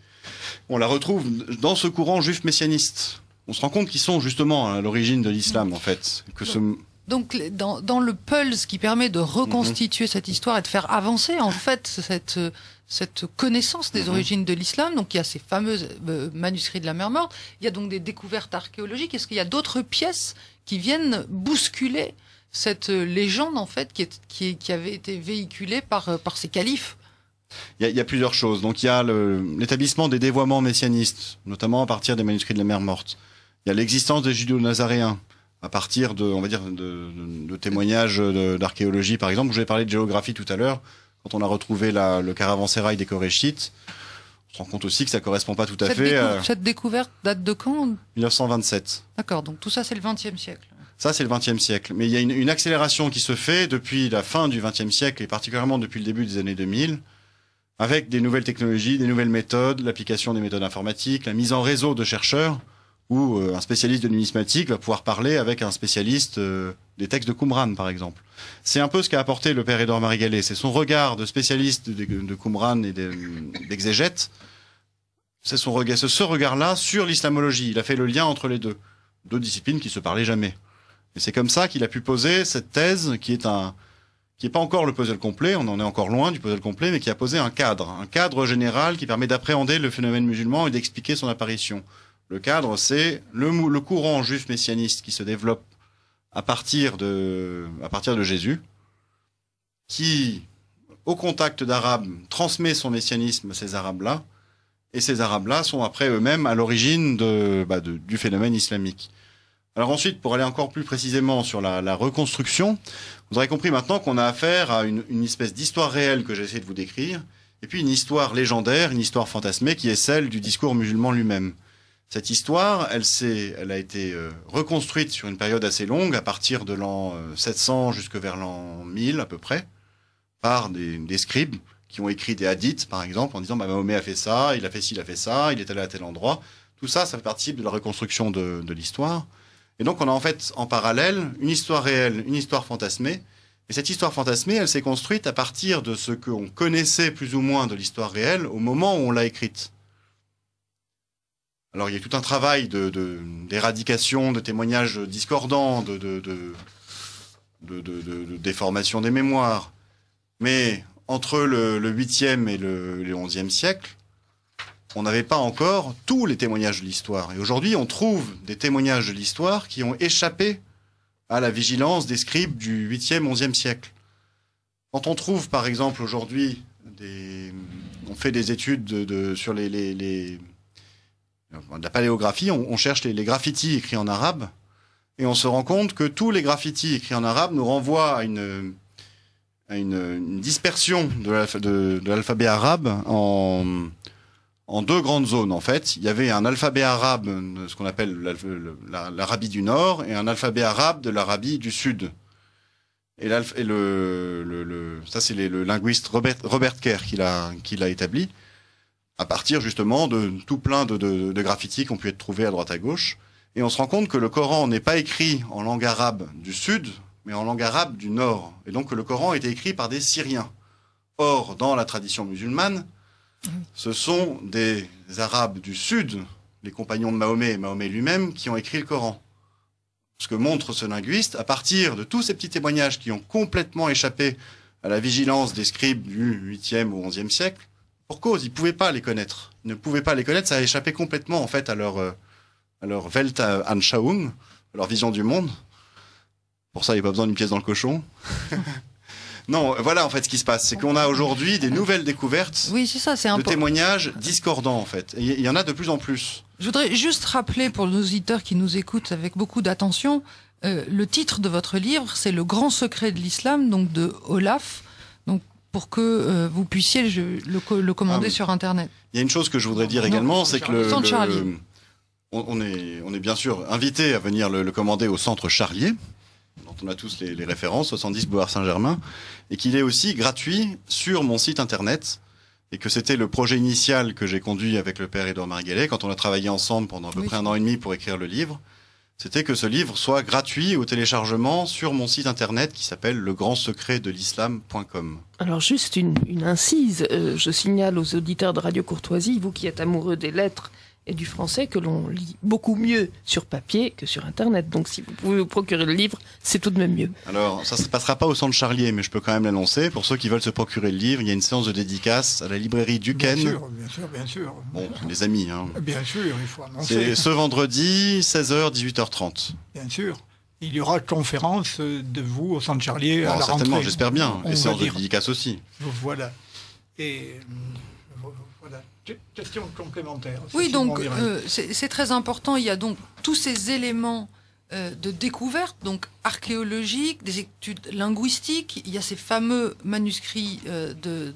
On la retrouve dans ce courant juif messianiste. On se rend compte qu'ils sont justement à l'origine de l'islam, en fait. Que ce... Donc, dans, le pulse qui permet de reconstituer mhm. cette histoire et de faire avancer, en fait, cette, cette connaissance des mhm. origines de l'islam, donc il y a ces fameux euh, manuscrits de la mer morte, il y a donc des découvertes archéologiques. Est-ce qu'il y a d'autres pièces qui viennent bousculer cette euh, légende en fait qui, avait été véhiculée par, euh, ces califes. Il y, a, plusieurs choses. Donc il y a l'établissement des dévoiements messianistes, notamment à partir des manuscrits de la mer morte. Il y a l'existence des judéo-nazaréens à partir de, on va dire, de, témoignages d'archéologie, par exemple. Je vais parler de géographie tout à l'heure. Quand on a retrouvé le caravansérail des Coréchites, on se rend compte aussi que ça correspond pas tout à fait. Cette découverte date de quand 1927. D'accord, donc tout ça c'est le XXe siècle. Ça, c'est le XXe siècle. Mais il y a une, une, accélération qui se fait depuis la fin du XXe siècle et particulièrement depuis le début des années 2000, avec des nouvelles technologies, des nouvelles méthodes, l'application des méthodes informatiques, la mise en réseau de chercheurs, où euh, un spécialiste de numismatique va pouvoir parler avec un spécialiste euh, des textes de Qumran, par exemple. C'est un peu ce qu'a apporté le père Edouard Marigallet. C'est son regard de spécialiste de, de Qumran et d'exégète. C'est son regard, ce regard-là sur l'islamologie. Il a fait le lien entre les deux. Deux disciplines qui se parlaient jamais. Et c'est comme ça qu'il a pu poser cette thèse qui est un qui n'est pas encore le puzzle complet, on en est encore loin du puzzle complet, mais qui a posé un cadre, un cadre général qui permet d'appréhender le phénomène musulman et d'expliquer son apparition. Le cadre, c'est le, courant juif messianiste qui se développe à partir de, à partir de Jésus, qui, au contact d'Arabes, transmet son messianisme à ces Arabes-là, et ces Arabes-là sont après eux-mêmes à l'origine bah, du phénomène islamique. Alors ensuite, pour aller encore plus précisément sur la, reconstruction, vous aurez compris maintenant qu'on a affaire à une, espèce d'histoire réelle que j'ai essayé de vous décrire, et puis une histoire légendaire, une histoire fantasmée qui est celle du discours musulman lui-même. Cette histoire, elle, elle a été euh, reconstruite sur une période assez longue, à partir de l'an 700 euh, jusque vers l'an 1000 à peu près, par des, scribes qui ont écrit des hadiths, par exemple, en disant bah, Mahomet a fait ça, il a fait ci, il a fait ça, il est allé à tel endroit. Tout ça, ça fait partie de la reconstruction de l'histoire. Et donc on a en fait en parallèle une histoire réelle, une histoire fantasmée. Et cette histoire fantasmée, elle s'est construite à partir de ce qu'on connaissait plus ou moins de l'histoire réelle au moment où on l'a écrite. Alors il y a tout un travail d'éradication, de, témoignages discordants, de, déformation des mémoires. Mais entre le, 8e et le, le 11e siècle, on n'avait pas encore tous les témoignages de l'histoire. Et aujourd'hui, on trouve des témoignages de l'histoire qui ont échappé à la vigilance des scribes du 8e, 11e siècle. Quand on trouve, par exemple, aujourd'hui, on fait des études sur les, euh, la paléographie, on, cherche les, graffitis écrits en arabe, et on se rend compte que tous les graffitis écrits en arabe nous renvoient à une, une dispersion de l'alphabet arabe en, en deux grandes zones en fait. Il y avait un alphabet arabe, euh, ce qu'on appelle l'Arabie du Nord, et un alphabet arabe de l'Arabie du Sud. Et, et le, ça c'est le linguiste Robert, Kerr qui l'a établi, à partir justement de tout plein de, de, de graffitis qu'on pu être trouvés à droite à gauche. Et on se rend compte que le Coran n'est pas écrit en langue arabe du Sud, mais en langue arabe du Nord. Et donc que le Coran était écrit par des Syriens. Or, dans la tradition musulmane, ce sont des Arabes du Sud, les compagnons de Mahomet et Mahomet lui-même, qui ont écrit le Coran. Ce que montre ce linguiste, à partir de tous ces petits témoignages qui ont complètement échappé à la vigilance des scribes du 8e ou 11e siècle, pour cause, ils ne pouvaient pas les connaître. Ils ne pouvaient pas les connaître, ça a échappé complètement en fait à leur, euh, à leur Weltanschauung, leur vision du monde. Pour ça, il n'y a pas besoin d'une pièce dans le cochon. Non, voilà en fait ce qui se passe, c'est qu'on a aujourd'hui des nouvelles découvertes. Oui, ça, c'est De témoignages discordants en fait. il y en a de plus en plus. Je voudrais juste rappeler pour nos auditeurs qui nous écoutent avec beaucoup d'attention, euh, le titre de votre livre, c'est Le grand secret de l'islam, donc de Olaf. Donc pour que euh, vous puissiez le, commander ah sur Internet. Il y a une chose que je voudrais dire également, c'est que le, on, est, bien sûr invité à venir le, le commander au centre Charlier dont on a tous les, références, 70 Boulevard Saint-Germain, et qu'il est aussi gratuit sur mon site internet et que c'était le projet initial que j'ai conduit avec le père Edouard Marguelet quand on a travaillé ensemble pendant à peu près un an et demi pour écrire le livre. C'était que ce livre soit gratuit au téléchargement sur mon site internet qui s'appelle legrandsecretdelislam.com. Alors juste une, incise, euh, je signale aux auditeurs de Radio Courtoisie, vous qui êtes amoureux des lettres, et du français que l'on lit beaucoup mieux sur papier que sur Internet. Donc si vous pouvez vous procurer le livre, c'est tout de même mieux. Alors ça ne passera pas au centre Charlier, mais je peux quand même l'annoncer. Pour ceux qui veulent se procurer le livre, il y a une séance de dédicace à la librairie Duquesne. Bien sûr, bien sûr, bien sûr. Bon, les amis. Hein. Bien sûr, il faut annoncer. C'est ce vendredi, 16h, 18h30. Bien sûr. Il y aura conférence de vous au centre Charlier à ah, la certainement, rentrée. Certainement, j'espère bien. et séance de dédicace aussi. Voilà. Et euh, Question complémentaire. Oui, donc euh, c'est très important. Il y a donc tous ces éléments euh, de découverte, donc archéologiques, des études linguistiques. Il y a ces fameux manuscrits euh, de,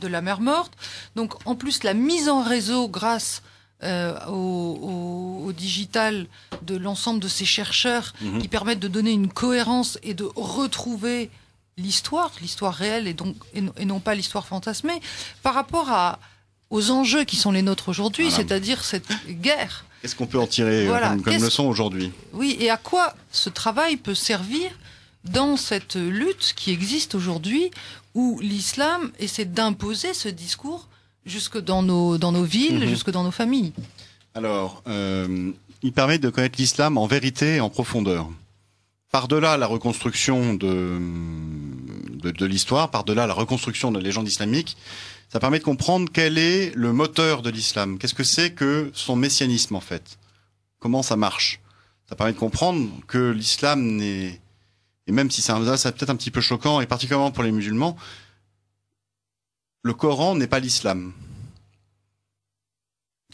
de, la mer morte. Donc en plus, la mise en réseau grâce au, au, digital de l'ensemble de ces chercheurs mhm. qui permettent de donner une cohérence et de retrouver l'histoire, l'histoire réelle et, donc, et non pas l'histoire fantasmée, par rapport à, aux enjeux qui sont les nôtres aujourd'hui, c'est-à-dire cette guerre. Qu'est-ce qu'on peut en tirer euh, comme, leçon aujourd'hui Oui, et à quoi ce travail peut servir dans cette lutte qui existe aujourd'hui où l'islam essaie d'imposer ce discours jusque dans nos, dans nos villes, mhm. jusque dans nos familles Alors, euh, il permet de connaître l'islam en vérité et en profondeur. Par-delà la reconstruction de, de, de l'histoire, par-delà la reconstruction de la légende islamique, ça permet de comprendre quel est le moteur de l'islam. Qu'est-ce que c'est que son messianisme en fait Comment ça marche Ça permet de comprendre que l'islam n'est et même si ça, ça peut-être un petit peu choquant et particulièrement pour les musulmans, le Coran n'est pas l'islam.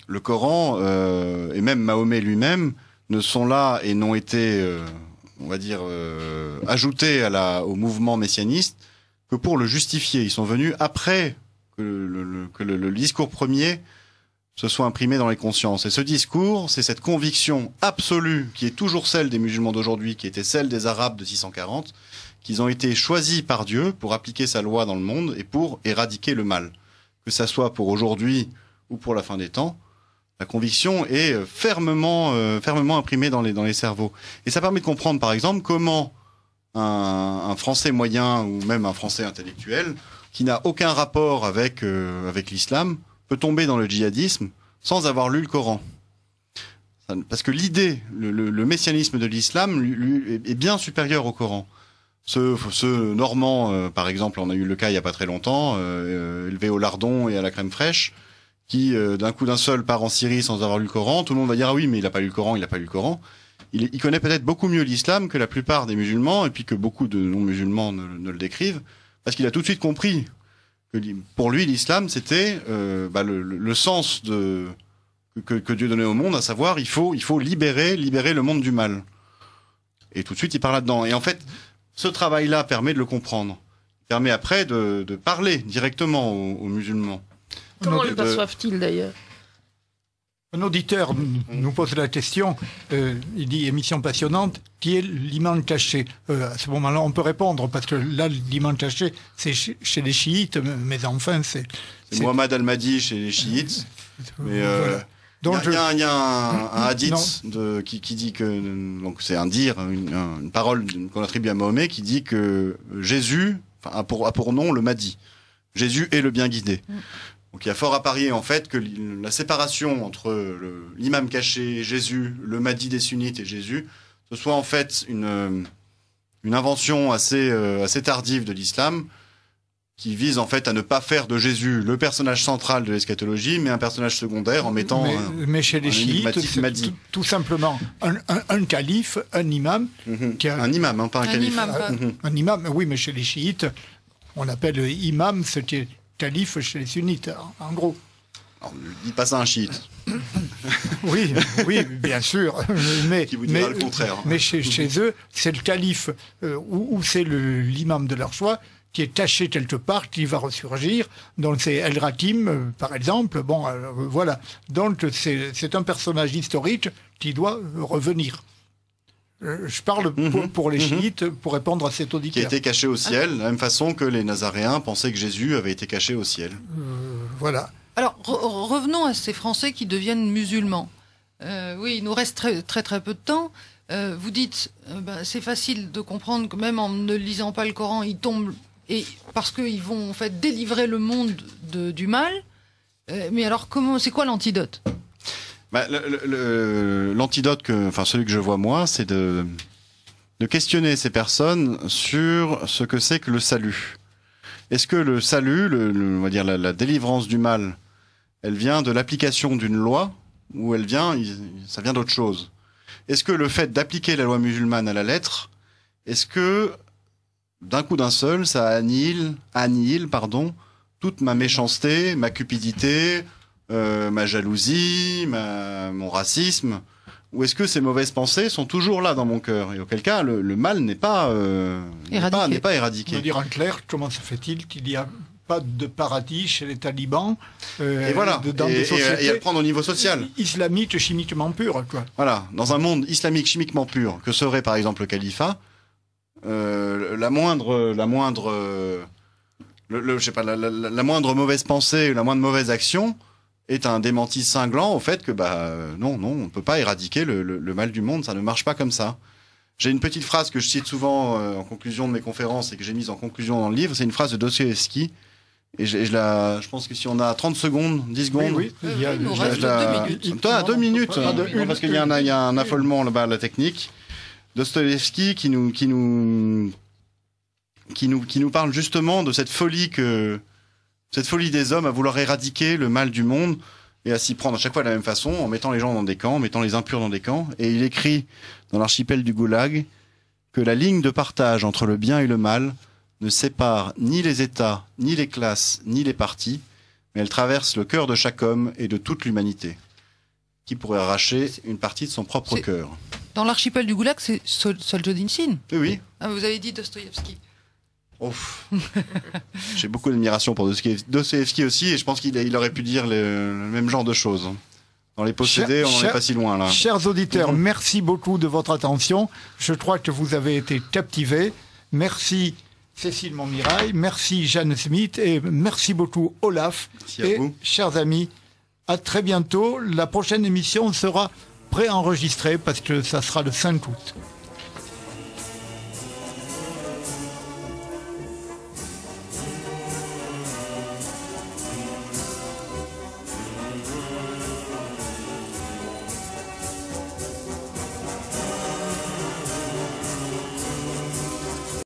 Le Coran euh, et même Mahomet lui-même ne sont là et n'ont été, euh, on va dire, euh, ajoutés au mouvement messianiste que pour le justifier. Ils sont venus après le, discours premier se soit imprimé dans les consciences. Et ce discours, c'est cette conviction absolue qui est toujours celle des musulmans d'aujourd'hui, qui était celle des Arabes de 640, qu'ils ont été choisis par Dieu pour appliquer sa loi dans le monde et pour éradiquer le mal. Que ça soit pour aujourd'hui ou pour la fin des temps, la conviction est fermement, euh, fermement imprimée dans les, dans les cerveaux. Et ça permet de comprendre, par exemple, comment un Français moyen ou même un Français intellectuel qui n'a aucun rapport avec, euh, avec l'islam peut tomber dans le djihadisme sans avoir lu le Coran. Parce que l'idée, le, messianisme de l'islam est bien supérieur au Coran. Ce, ce Normand, euh, par exemple, on a eu le cas il n'y a pas très longtemps, euh, élevé au lardon et à la crème fraîche, qui d'un coup d'un seul part en Syrie sans avoir lu le Coran. Tout le monde va dire ah oui, mais il n'a pas lu le Coran, il n'a pas lu le Coran. Il, connaît peut-être beaucoup mieux l'islam que la plupart des musulmans et puis que beaucoup de non-musulmans ne le décrivent parce qu'il a tout de suite compris que pour lui, l'islam, c'était euh, bah, le, sens que, Dieu donnait au monde, à savoir, il faut, libérer, libérer le monde du mal. Et tout de suite, il part là-dedans. Et en fait, ce travail-là permet de le comprendre. Il permet après de, parler directement aux, aux musulmans. Comment le perçoivent-ils d'ailleurs un auditeur nous pose la question, euh, il dit émission passionnante, qui est l'imam caché euh, À ce moment-là, on peut répondre, parce que là, l'imam caché, c'est chez les chiites, mais enfin, c'est... C'est Mohamed Al-Mahdi chez les chiites, euh, mais... il y a, un, hadith qui, dit que donc c'est un dire, une, parole qu'on attribue à Mahomet qui dit que Jésus pour, a pour nom le Mahdi. Jésus est le bien guidé. Mm. Donc il y a fort à parier en fait que la séparation entre l'imam caché et Jésus, le Mahdi des sunnites et Jésus, ce soit en fait une, une invention assez, euh, assez tardive de l'islam qui vise en fait à ne pas faire de Jésus le personnage central de l'eschatologie, mais un personnage secondaire en mettant mais, chez les chiites, tout, simplement un, calife, un imam, mm-hmm. un imam, hein, pas un, calife, ah, un imam, oui, mais chez les chiites, on appelle imam ce qui est calife chez les sunnites, en gros. On ne dites pas ça un chiite. oui, oui, bien sûr. Mais, mais, contraire. Mais chez, eux, c'est le calife euh, ou, c'est l'imam de leur choix qui est taché quelque part, qui va ressurgir. Donc c'est El Rakim, euh, par exemple. Bon, euh, voilà. Donc c'est un personnage historique qui doit revenir. Euh, je parle pour, mhm. les mhm. chiites pour répondre à cet auditeur. Qui a été caché au ah. ciel, de la même façon que les Nazaréens pensaient que Jésus avait été caché au ciel. Euh, voilà. Alors revenons à ces Français qui deviennent musulmans. Euh, oui, il nous reste très très, peu de temps. vous dites, ben, c'est facile de comprendre que même en ne lisant pas le Coran, ils tombent et parce qu'ils vont en fait délivrer le monde du mal. mais alors comment, c'est quoi l'antidote bah, l'antidote, que, enfin celui que je vois moi, c'est de, questionner ces personnes sur ce que c'est que le salut. Est-ce que le salut, le, on va dire la, délivrance du mal, elle vient de l'application d'une loi ou elle vient, ça vient d'autre chose Est-ce que le fait d'appliquer la loi musulmane à la lettre, est-ce que d'un coup d'un seul, ça annihile, annihile pardon, toute ma méchanceté, ma cupidité, euh, ma jalousie, mon racisme Ou est-ce que ces mauvaises pensées sont toujours là dans mon cœur Et auquel cas, le, mal n'est pas, euh, pas, éradiqué. Je dire en clair, comment ça fait-il qu'il n'y a pas de paradis chez les talibans. Euh, et voilà. Dans et, des sociétés à prendre au niveau social. Islamique, chimiquement pur, quoi. Voilà. Dans un monde islamique, chimiquement pur, que serait par exemple le califat, la moindre, la moindre, je sais pas, la, moindre mauvaise pensée, la moindre mauvaise action est un démenti cinglant au fait que bah non, non, on ne peut pas éradiquer le, mal du monde, ça ne marche pas comme ça. J'ai une petite phrase que je cite souvent euh, en conclusion de mes conférences et que j'ai mise en conclusion dans le livre, c'est une phrase de Dostoevsky. Et je, la, je pense que si on a 30 secondes, 10 secondes, oui, il reste deux minutes. Toi, ah, minutes, hein. parce qu'il y, a un, a un affolement là-bas à la technique. Dostoevsky qui nous, qui nous, qui nous, qui nous parle justement de cette folie que, cette folie des hommes à vouloir éradiquer le mal du monde et à s'y prendre à chaque fois de la même façon, en mettant les gens dans des camps, en mettant les impurs dans des camps. Et il écrit dans l'archipel du Goulag que la ligne de partage entre le bien et le mal ne sépare ni les États, ni les classes, ni les partis, mais elle traverse le cœur de chaque homme et de toute l'humanité, qui pourrait arracher une partie de son propre cœur. Dans l'archipel du Goulag, c'est Solzhenitsyn Oui. Ah, vous avez dit Dostoïevski. J'ai beaucoup d'admiration pour Dostoevsky aussi, et je pense qu'il aurait pu dire le, même genre de choses. Dans les possédés, on n'en pas si loin là. Chers auditeurs, mhm. merci beaucoup de votre attention. Je crois que vous avez été captivés. Merci Cécile Montmirail, merci Jeanne Smith et merci beaucoup Olaf. et chers amis, à très bientôt. La prochaine émission sera préenregistrée parce que ça sera le 5 août.